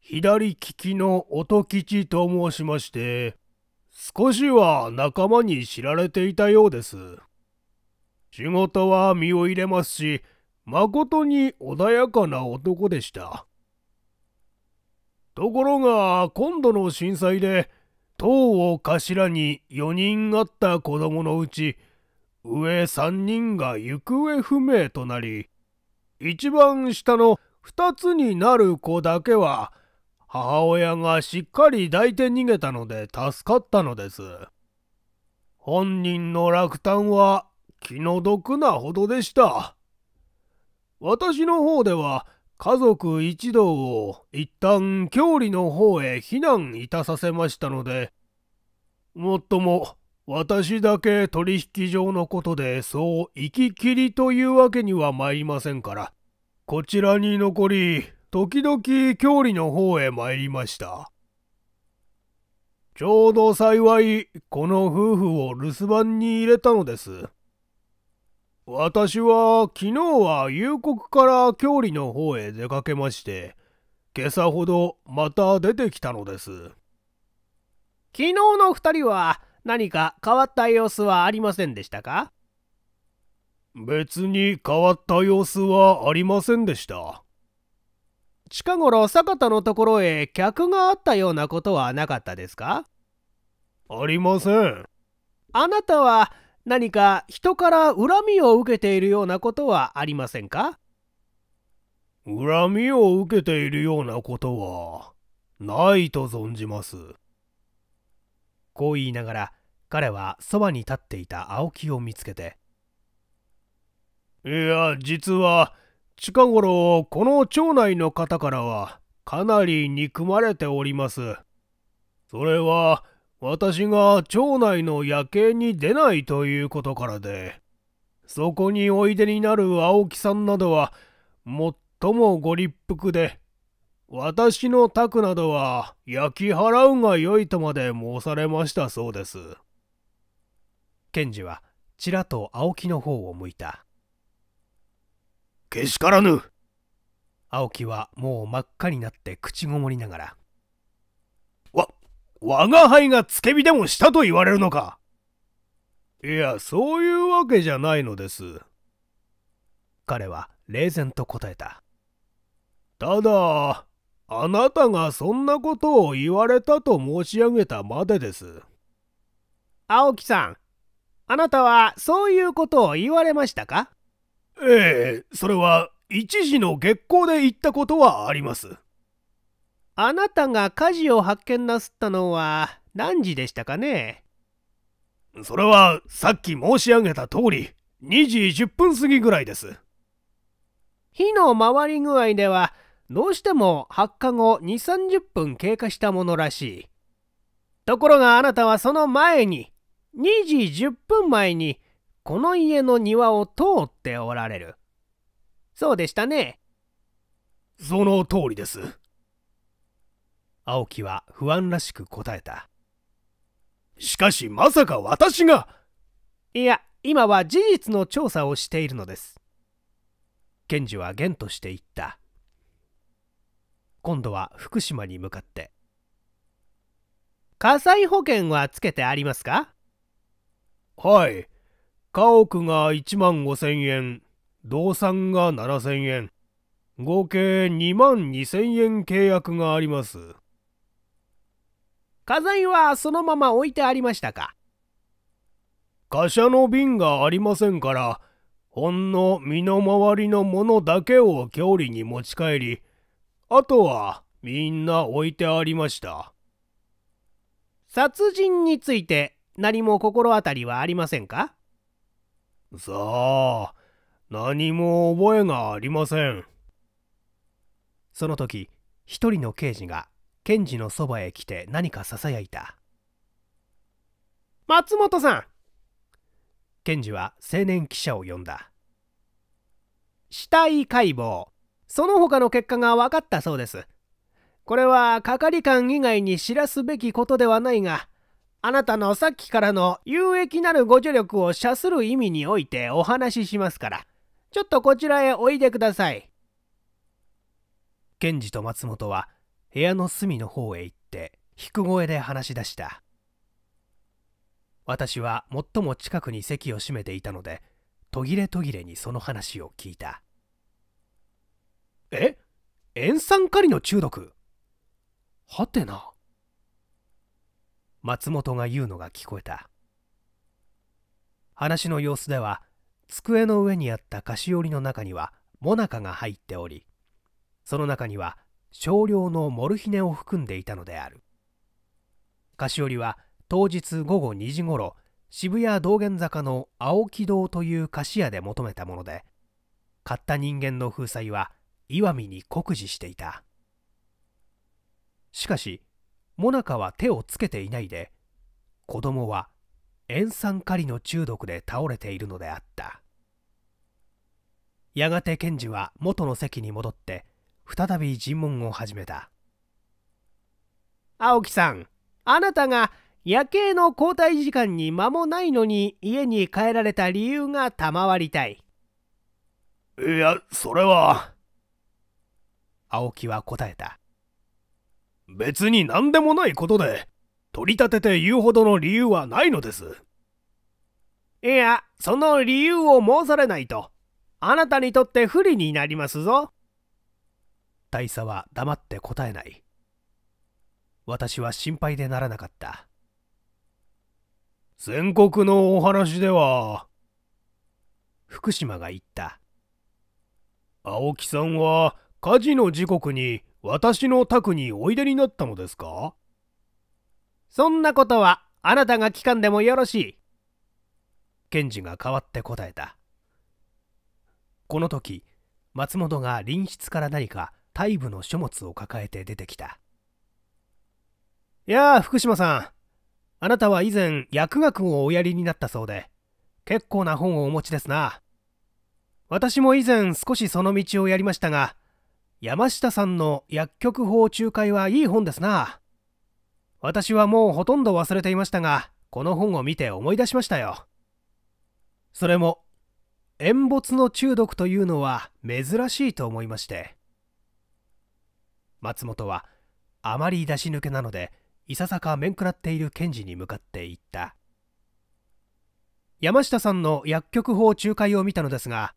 左利きの音吉と申しまして、少しは仲間に知られていたようです。仕事は身を入れますし、誠に穏やかな男でした。ところが、今度の震災で、塔を頭に4人あった子供のうち、上3人が行方不明となり、一番下の二つになる子だけは、母親がしっかり抱いて逃げたので助かったのです。本人の落胆は気の毒なほどでした。私の方では家族一同を一旦郷里の方へ避難いたさせましたので、もっとも私だけ取引上のことでそう行ききりというわけにはまいりませんから、こちらに残り、時々郷里の方へ参りました。ちょうど幸い、この夫婦を留守番に入れたのです。私は昨日は夕刻から郷里の方へ出かけまして、今朝ほどまた出てきたのです。昨日の2人は何か変わった様子はありませんでしたか別に変わった様子はありませんでした。近頃坂田のところへ客があったようなことはなかったですかありません。あなたは何か人から恨みを受けているようなことはありませんか恨みを受けているようなことはないと存じます。こう言いながら彼はそばに立っていた青木を見つけていや、実は、近頃、この町内の方からは、かなり憎まれております。それは、私が町内の夜景に出ないということからで、そこにおいでになる青木さんなどは、最もご立腹で、私の宅などは焼き払うがよいとまで申されましたそうです。検事はちらと青木の方を向いた。けしからぬ青木はもう真っ赤になって口ごもりながらわ我が輩がつけ火でもしたと言われるのかいやそういうわけじゃないのです彼は冷然と答えたただあなたがそんなことを言われたと申し上げたまでです青木さんあなたはそういうことを言われましたかええ、それは一時の月光で行ったことはあります。あなたが火事を発見なすったのは何時でしたかねそれはさっき申し上げた通り2時10分過ぎぐらいです。火の回り具合ではどうしても発火後2、30分経過したものらしい。ところがあなたはその前に2時10分前にこの家の庭を通っておられる。そうでしたね。その通りです。青木は不安らしく答えた。しかしまさか私がいや、今は事実の調査をしているのです。賢治は元として言った。今度は福島に向かって。火災保険はつけてありますかはい。家屋が1万5千円、動産が7千円、合計2万2千円契約があります。家財はそのまま置いてありましたか貨車の便がありませんから、ほんの身の回りのものだけを郷里に持ち帰り、あとはみんな置いてありました。殺人について何も心当たりはありませんかさあ、何も覚えがありません。その時、一人の刑事が検事のそばへ来て何かささやいた。松本さん検事は青年記者を呼んだ。死体解剖、その他の結果が分かったそうです。これは係官以外に知らすべきことではないが、あなたのさっきからの有益なるご助力を射する意味においてお話ししますから、ちょっとこちらへおいでください。ンジと松本は部屋の隅の方へ行って、低声で話し出した。私は最も近くに席を占めていたので、途切れ途切れにその話を聞いた。え塩酸カリの中毒はてな。松本が言うのが聞こえた話の様子では机の上にあった菓子折りの中にはもなかが入っておりその中には少量のモルヒネを含んでいたのである菓子折りは当日午後2時ごろ渋谷道玄坂の青木堂という菓子屋で求めたもので買った人間の風采は石見に酷似していたしかしモナカは手をつけていないで子供は塩酸カリの中毒で倒れているのであったやがて検事は元の席に戻って再び尋問を始めた青木さんあなたが夜景の交代時間に間もないのに家に帰られた理由が賜りたいいやそれは青木は答えた別に何でもないことで、取り立てて言うほどの理由はないのです。いや、その理由を申されないと、あなたにとって不利になりますぞ。大佐は黙って答えない。私は心配でならなかった。全国のお話では、福島が言った。青木さんは火事の時刻に私の宅においでになったのですかそんなことはあなたが聞かんでもよろしい。検事が代わって答えた。この時、松本が隣室から何か大部の書物を抱えて出てきた。やあ、福島さん。あなたは以前薬学をおやりになったそうで、結構な本をお持ちですな。私も以前少しその道をやりましたが、山下さんの薬局法仲介はいい本ですな。私はもうほとんど忘れていましたが、この本を見て思い出しましたよ。それも、塩没の中毒というのは珍しいと思いまして。松本は、あまり出し抜けなので、いささか面食らっている検事に向かって言った。山下さんの薬局法仲介を見たのですが、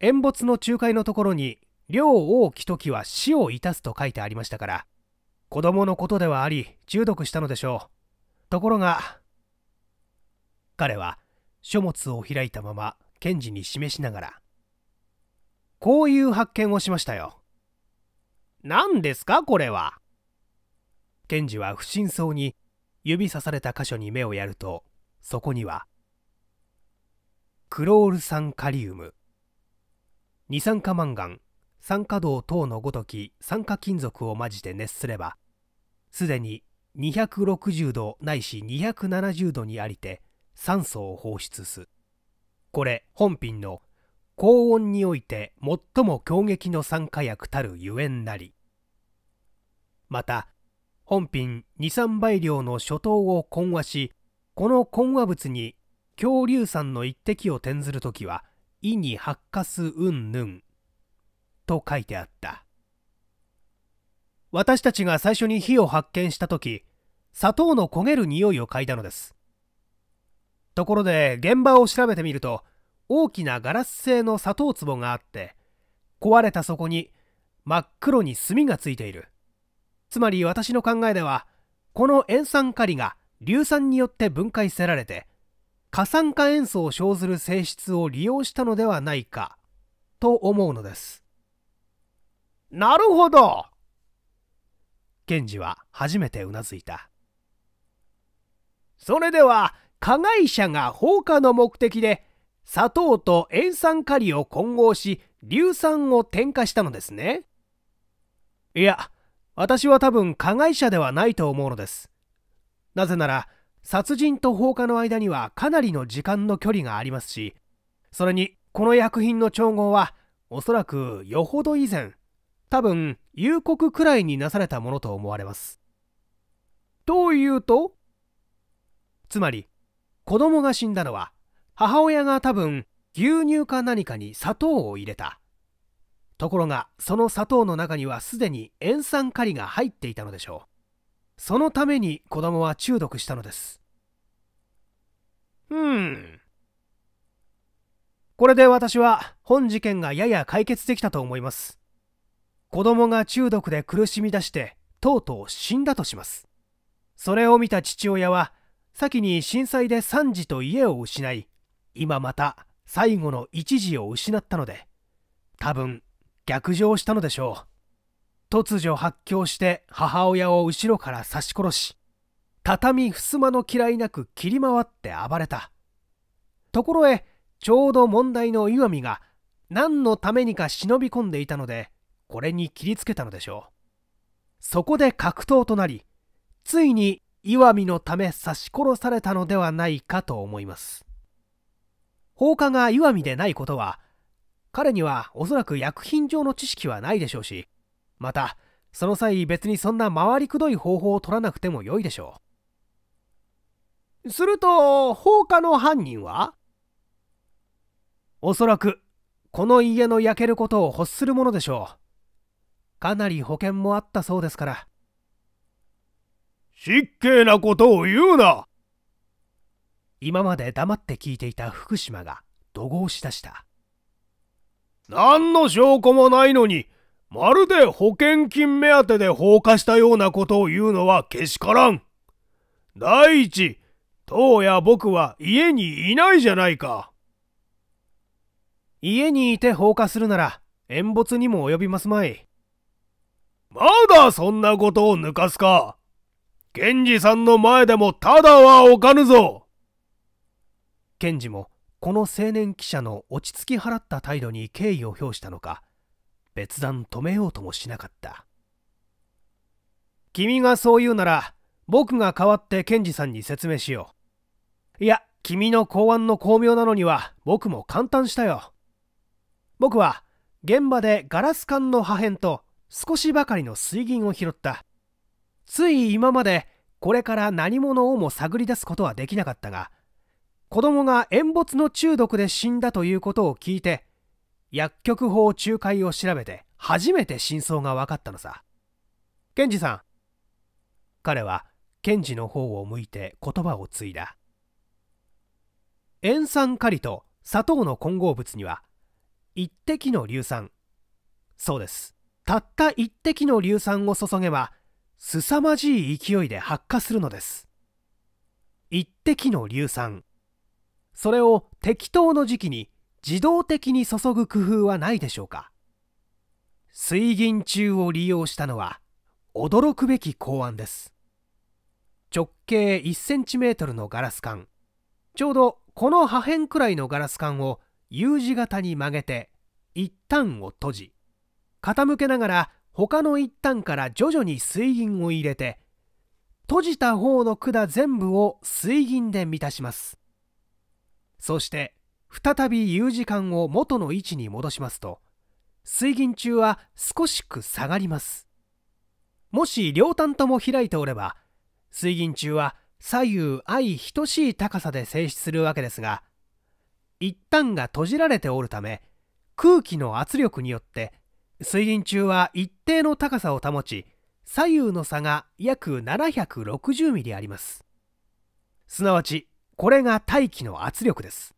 煙没の仲介のところに量多き時は死をいたすと書いてありましたから子供のことではあり中毒したのでしょうところが彼は書物を開いたまま検事に示しながらこういう発見をしましたよ何ですかこれは検事は不審そうに指さされた箇所に目をやるとそこにはクロール酸カリウム二酸化マンガン酸化銅等のごとき酸化金属を混じて熱すればすでに260度ないし270度にありて酸素を放出すこれ本品の高温において最も強撃の酸化薬たるゆえんなりまた本品23倍量の初等を混和しこの混和物に強硫酸の一滴を転ずる時は「意に発火すうんぬん」と書いてあった私たちが最初に火を発見した時砂糖の焦げる匂いを嗅いだのですところで現場を調べてみると大きなガラス製の砂糖壺があって壊れた底に真っ黒に炭がついているつまり私の考えではこの塩酸カリが硫酸によって分解せられて過酸化塩素を生ずる性質を利用したのではないかと思うのですなるほど源氏は初めてうなずいた。それでは、加害者が放火の目的で、砂糖と塩酸カリを混合し、硫酸を添加したのですね。いや、私は多分加害者ではないと思うのです。なぜなら、殺人と放火の間にはかなりの時間の距離がありますし、それに、この薬品の調合は、おそらくよほど以前、多分、夕刻くらいになされたものと思われます。というとつまり、子供が死んだのは、母親が多分、牛乳か何かに砂糖を入れた。ところが、その砂糖の中にはすでに塩酸カリが入っていたのでしょう。そのために子供は中毒したのです。うん。これで私は本事件がやや解決できたと思います。子供が中毒で苦しみだしてとうとう死んだとしますそれを見た父親は先に震災で惨事と家を失い今また最後の一時を失ったので多分逆上したのでしょう突如発狂して母親を後ろから刺し殺し畳襖の嫌いなく切り回って暴れたところへちょうど問題の石見が何のためにか忍び込んでいたのでこれに切りつけたのでしょうそこで格闘となりついに石見のため刺し殺されたのではないかと思います放火が石見でないことは彼にはおそらく薬品上の知識はないでしょうしまたその際別にそんな回りくどい方法を取らなくても良いでしょうすると放火の犯人はおそらくこの家の焼けることを欲するものでしょうかなり保険もあったそうですから失敬なことを言うな今まで黙って聞いていた福島が怒号しだした何の証拠もないのにまるで保険金目当てで放火したようなことを言うのはけしからん第一当や僕は家にいないじゃないか家にいて放火するなら煙没にも及びますまいまだそんなことを抜かすか。源氏さんの前でもただはおかぬぞ。源氏もこの青年記者の落ち着き払った態度に敬意を表したのか、別段止めようともしなかった。君がそう言うなら、僕が代わって賢治さんに説明しよう。いや、君の考案の巧妙なのには僕も簡単したよ。僕は現場でガラス管の破片と少しばかりの水銀を拾ったつい今までこれから何者をも探り出すことはできなかったが子供が煙没の中毒で死んだということを聞いて薬局法仲介を調べて初めて真相が分かったのさケンジさん彼はケンジの方を向いて言葉を継いだ塩酸カリと砂糖の混合物には一滴の硫酸そうですたった一滴の硫酸を注げば凄まじい勢いで発火するのです一滴の硫酸それを適当の時期に自動的に注ぐ工夫はないでしょうか水銀中を利用したのは驚くべき考案です直径 1cm のガラス管ちょうどこの破片くらいのガラス管を U 字型に曲げて一旦を閉じ傾けながら他の一端から徐々に水銀を入れて閉じた方の管全部を水銀で満たしますそして再び U 字管を元の位置に戻しますと水銀中は少しく下がりますもし両端とも開いておれば水銀中は左右相等しい高さで静止するわけですが一旦が閉じられておるため空気の圧力によって水銀中は一定の高さを保ち左右の差が約7 6 0ミリありますすなわちこれが大気の圧力です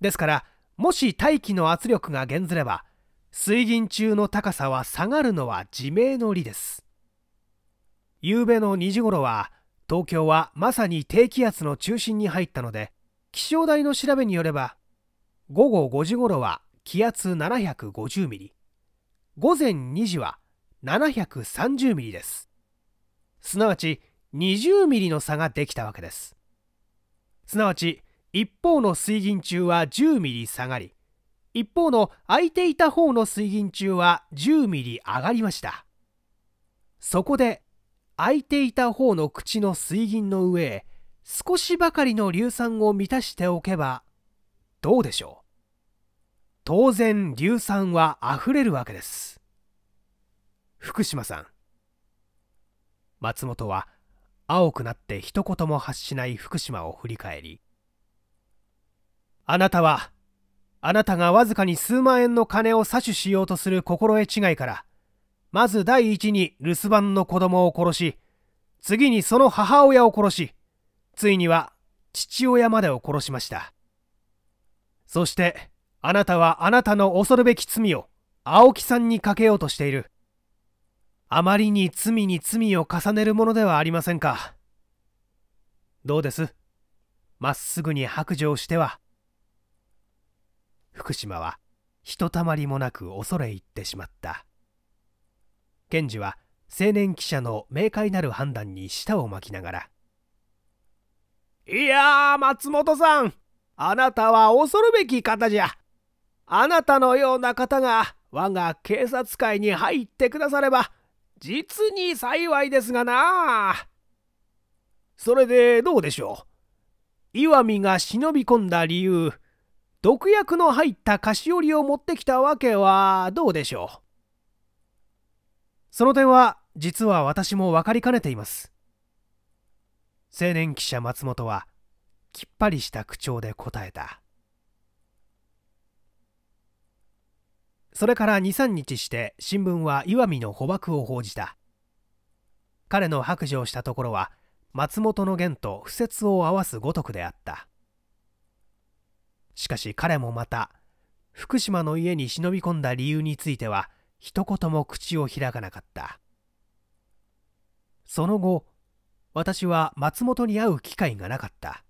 ですからもし大気の圧力が減ずれば水銀中の高さは下がるのは自明の理です夕べの2時頃は東京はまさに低気圧の中心に入ったので気象台の調べによれば午後5時頃は気圧750ミリ午前2時は730ミリです。すなわち20ミリの差ができたわけです。すなわち一方の水銀柱は10ミリ下がり、一方の空いていた方の水銀柱は10ミリ上がりました。そこで空いていた方の口の水銀の上へ少しばかりの硫酸を満たしておけばどうでしょう当然硫酸は溢れるわけです福島さん松本は青くなって一言も発しない福島を振り返りあなたはあなたがわずかに数万円の金を詐取しようとする心得違いからまず第一に留守番の子供を殺し次にその母親を殺しついには父親までを殺しましたそしてあなたはあなたの恐るべき罪を青木さんにかけようとしている。あまりに罪に罪を重ねるものではありませんか。どうですまっすぐに白状しては。福島はひとたまりもなく恐れ入ってしまった。検事は青年記者の明快なる判断に舌を巻きながら。いやー、松本さん、あなたは恐るべき方じゃ。あなたのような方が我が警察会に入ってくだされば実に幸いですがなそれでどうでしょう石見が忍び込んだ理由毒薬の入った菓子折りを持ってきたわけはどうでしょうその点は実は私も分かりかねています青年記者松本はきっぱりした口調で答えた。それから23日して新聞は石見の捕獲を報じた彼の白状したところは松本の源と不説を合わすごとくであったしかし彼もまた福島の家に忍び込んだ理由については一言も口を開かなかったその後私は松本に会う機会がなかった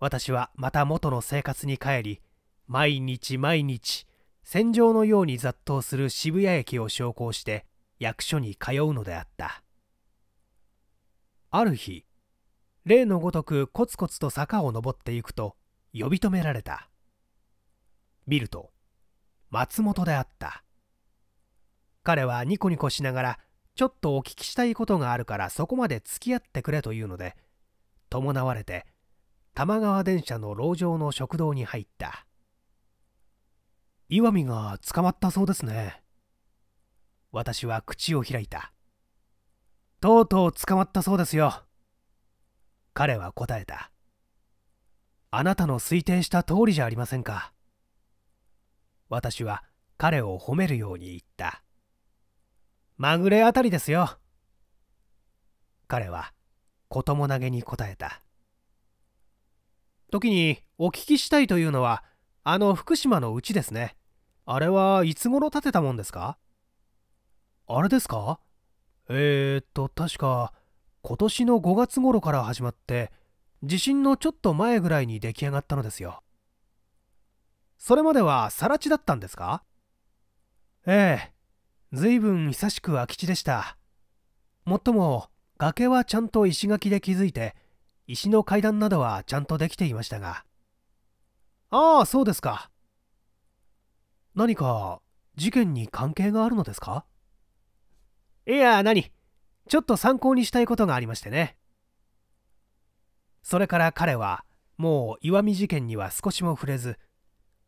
私はまた元の生活に帰り毎日毎日戦場のように雑踏する渋谷駅を昇降して役所に通うのであったある日例のごとくコツコツと坂を登っていくと呼び止められた見ると松本であった彼はニコニコしながらちょっとお聞きしたいことがあるからそこまで付き合ってくれというので伴われて玉川電車の籠城の食堂に入った岩見が捕まったそうですね。私は口を開いた。とうとう捕まったそうですよ。彼は答えた。あなたの推定した通りじゃありませんか。私は彼を褒めるように言った。まぐれあたりですよ。彼は子供投げに答えた。時にお聞きしたいというのはあの福島のうちですね。あれはいつ頃建てたもんですかあれですかえー、っと、確か、今年の5月頃から始まって、地震のちょっと前ぐらいに出来上がったのですよ。それまでは更地だったんですかええ、ずいぶん久しく空き地でした。もっとも、崖はちゃんと石垣で築いて、石の階段などはちゃんとできていましたが。ああ、そうですか。何か事件に関係があるのですかいや何ちょっと参考にしたいことがありましてねそれから彼はもう石見事件には少しも触れず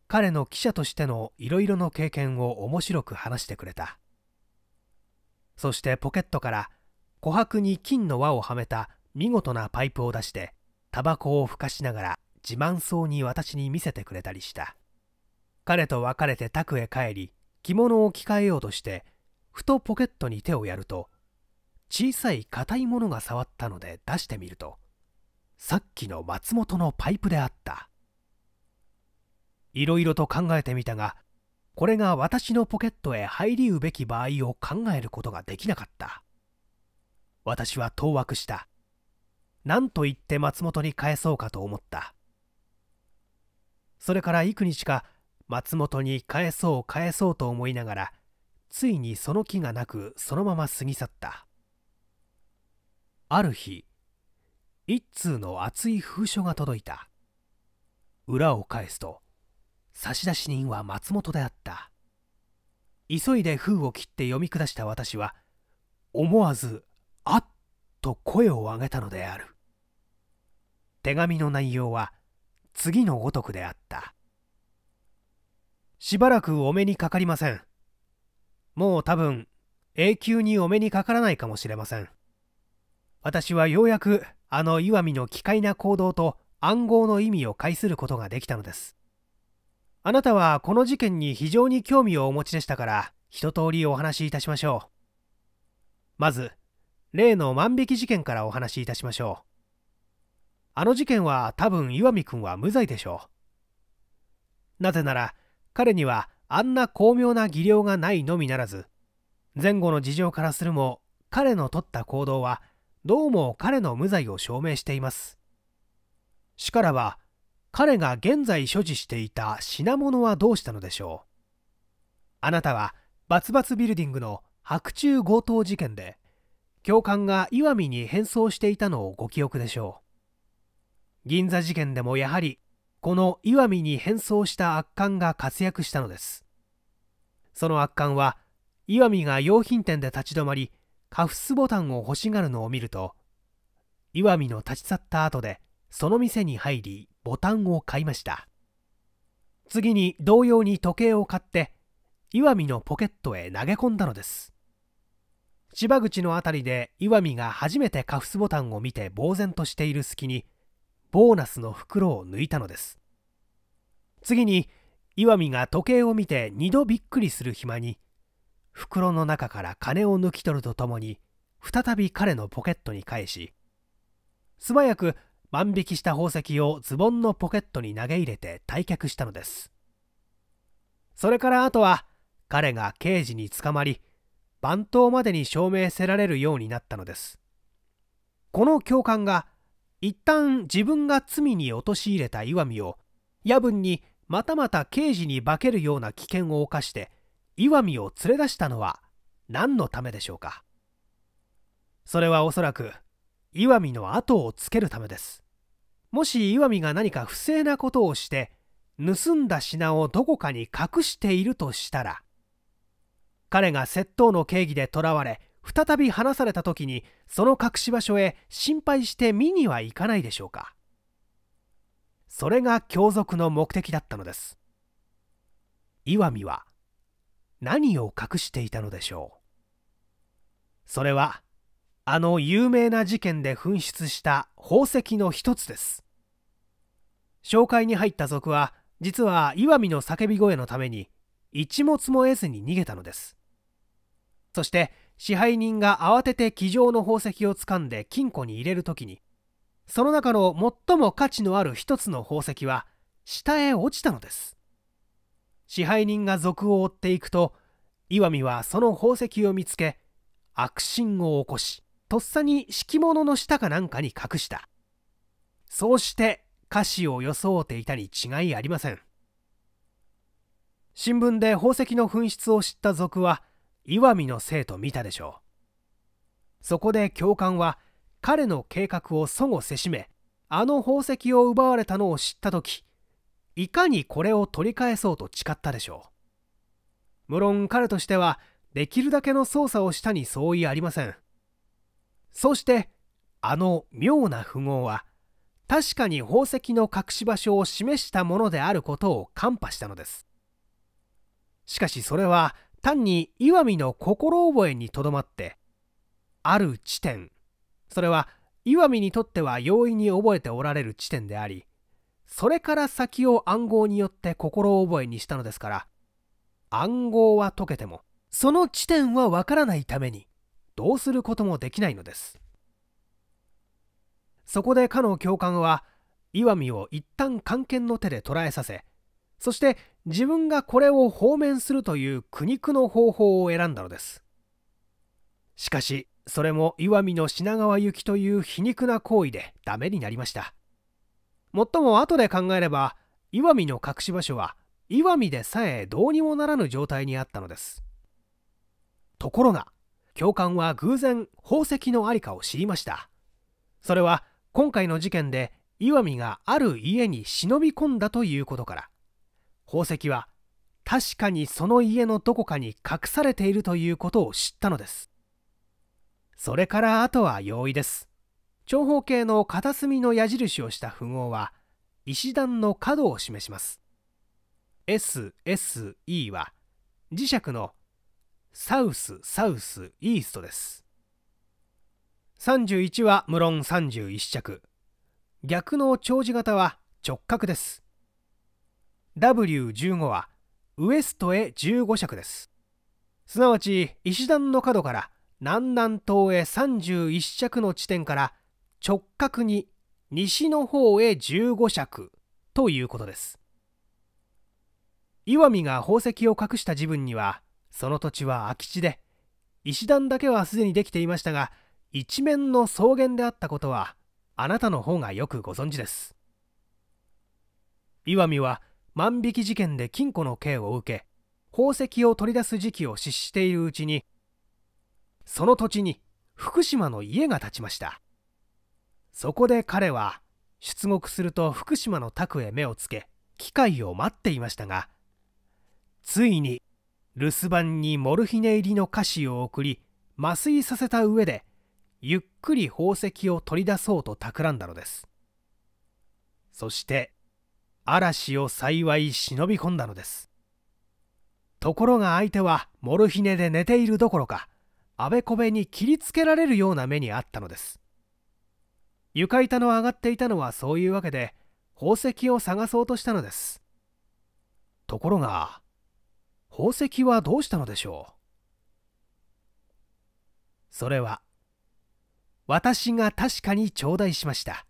彼の記者としてのいろいろの経験を面白く話してくれたそしてポケットから琥珀に金の輪をはめた見事なパイプを出してタバコをふかしながら自慢そうに私に見せてくれたりした彼と別れて宅へ帰り着物を着替えようとしてふとポケットに手をやると小さい硬いものが触ったので出してみるとさっきの松本のパイプであったいろいろと考えてみたがこれが私のポケットへ入りうべき場合を考えることができなかった私は当惑した何と言って松本に返そうかと思ったそれから幾日か松本に返そう返そうと思いながらついにその気がなくそのまま過ぎ去ったある日一通の厚い封書が届いた裏を返すと差出人は松本であった急いで封を切って読み下した私は思わず「あっ!」と声を上げたのである手紙の内容は次のごとくであったしばらくお目にかかりませんもう多分永久にお目にかからないかもしれません私はようやくあの石見の奇怪な行動と暗号の意味を介することができたのですあなたはこの事件に非常に興味をお持ちでしたから一通りお話しいたしましょうまず例の万引き事件からお話しいたしましょうあの事件は多分石見君は無罪でしょうなぜなら彼にはあんな巧妙な技量がないのみならず前後の事情からするも彼の取った行動はどうも彼の無罪を証明しています主からは彼が現在所持していた品物はどうしたのでしょうあなたはバツバツビルディングの白昼強盗事件で教官が石見に変装していたのをご記憶でしょう銀座事件でもやはりこの石見に変装した圧巻が活躍したのですその圧巻は石見が用品店で立ち止まりカフスボタンを欲しがるのを見ると石見の立ち去った後でその店に入りボタンを買いました次に同様に時計を買って石見のポケットへ投げ込んだのです千葉口の辺りで石見が初めてカフスボタンを見て呆然としている隙にボーナスの袋を抜いたのです次に石見が時計を見て2度びっくりする暇に袋の中から金を抜き取るとともに再び彼のポケットに返し素早く万引きした宝石をズボンのポケットに投げ入れて退却したのですそれからあとは彼が刑事に捕まり番頭までに証明せられるようになったのですこの教官が一旦自分が罪に陥れた石見を夜分にまたまた刑事に化けるような危険を冒して石見を連れ出したのは何のためでしょうかそれはおそらく石見の後をつけるためですもし石見が何か不正なことをして盗んだ品をどこかに隠しているとしたら彼が窃盗の経緯でらわれ再び話された時にその隠し場所へ心配して見には行かないでしょうかそれが教族の目的だったのです石見は何を隠していたのでしょうそれはあの有名な事件で紛失した宝石の一つです紹介に入った賊は実は石見の叫び声のために一物も得ずに逃げたのですそして支配人が慌てて気上の宝石を掴んで金庫に入れる時にその中の最も価値のある一つの宝石は下へ落ちたのです支配人が賊を追っていくと石見はその宝石を見つけ悪心を起こしとっさに敷物の下かなんかに隠したそうして菓子を装っていたに違いありません新聞で宝石の紛失を知った賊は石見の生徒見たでしょうそこで教官は彼の計画をそごせしめあの宝石を奪われたのを知った時いかにこれを取り返そうと誓ったでしょう無論彼としてはできるだけの捜査をしたに相違ありませんそしてあの妙な富豪は確かに宝石の隠し場所を示したものであることを看破したのですしかしそれは単に石見の心覚えにとどまってある地点それは石見にとっては容易に覚えておられる地点でありそれから先を暗号によって心覚えにしたのですから暗号は解けてもその地点はわからないためにどうすることもできないのですそこでかの教官は石見を一旦官憲の手で捕らえさせそして自分がこれを放免するという苦肉の方法を選んだのですしかしそれも石見の品川行きという皮肉な行為でダメになりましたもっとも後で考えれば石見の隠し場所は石見でさえどうにもならぬ状態にあったのですところが教官は偶然宝石の在りかを知りましたそれは今回の事件で石見がある家に忍び込んだということから宝石は確かにその家のどこかに隠されているということを知ったのですそれからあとは容易です長方形の片隅の矢印をした符号は石段の角を示します SSE は磁石のサウスサウスイーストです31は無論31着逆の長寿型は直角です W15 はウエストへ15尺ですすなわち石段の角から南南東へ31尺の地点から直角に西の方へ15尺ということです石見が宝石を隠した自分にはその土地は空き地で石段だけはすでにできていましたが一面の草原であったことはあなたの方がよくご存知です石見は万引き事件で金庫の刑を受け宝石を取り出す時期を失しているうちにその土地に福島の家が建ちましたそこで彼は出獄すると福島の宅へ目をつけ機会を待っていましたがついに留守番にモルヒネ入りの菓子を送り麻酔させた上でゆっくり宝石を取り出そうと企んだのですそして嵐を幸い忍び込んだのですところが相手はモルヒネで寝ているどころかあべこべに切りつけられるような目にあったのです床板の上がっていたのはそういうわけで宝石を探そうとしたのですところが宝石はどうしたのでしょうそれは私が確かに頂戴しました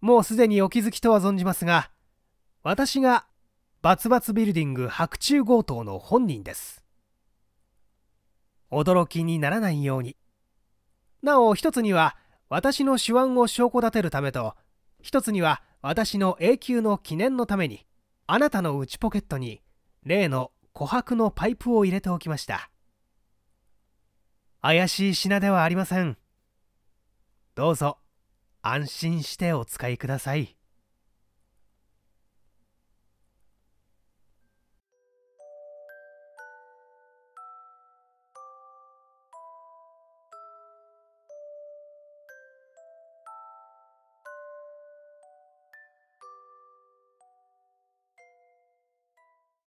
もうすでにお気づきとは存じますが私がバツバツビルディング白昼強盗の本人です驚きにならないようになお一つには私の手腕を証拠立てるためと一つには私の永久の記念のためにあなたの内ポケットに例の琥珀のパイプを入れておきました怪しい品ではありませんどうぞ安心してお使いください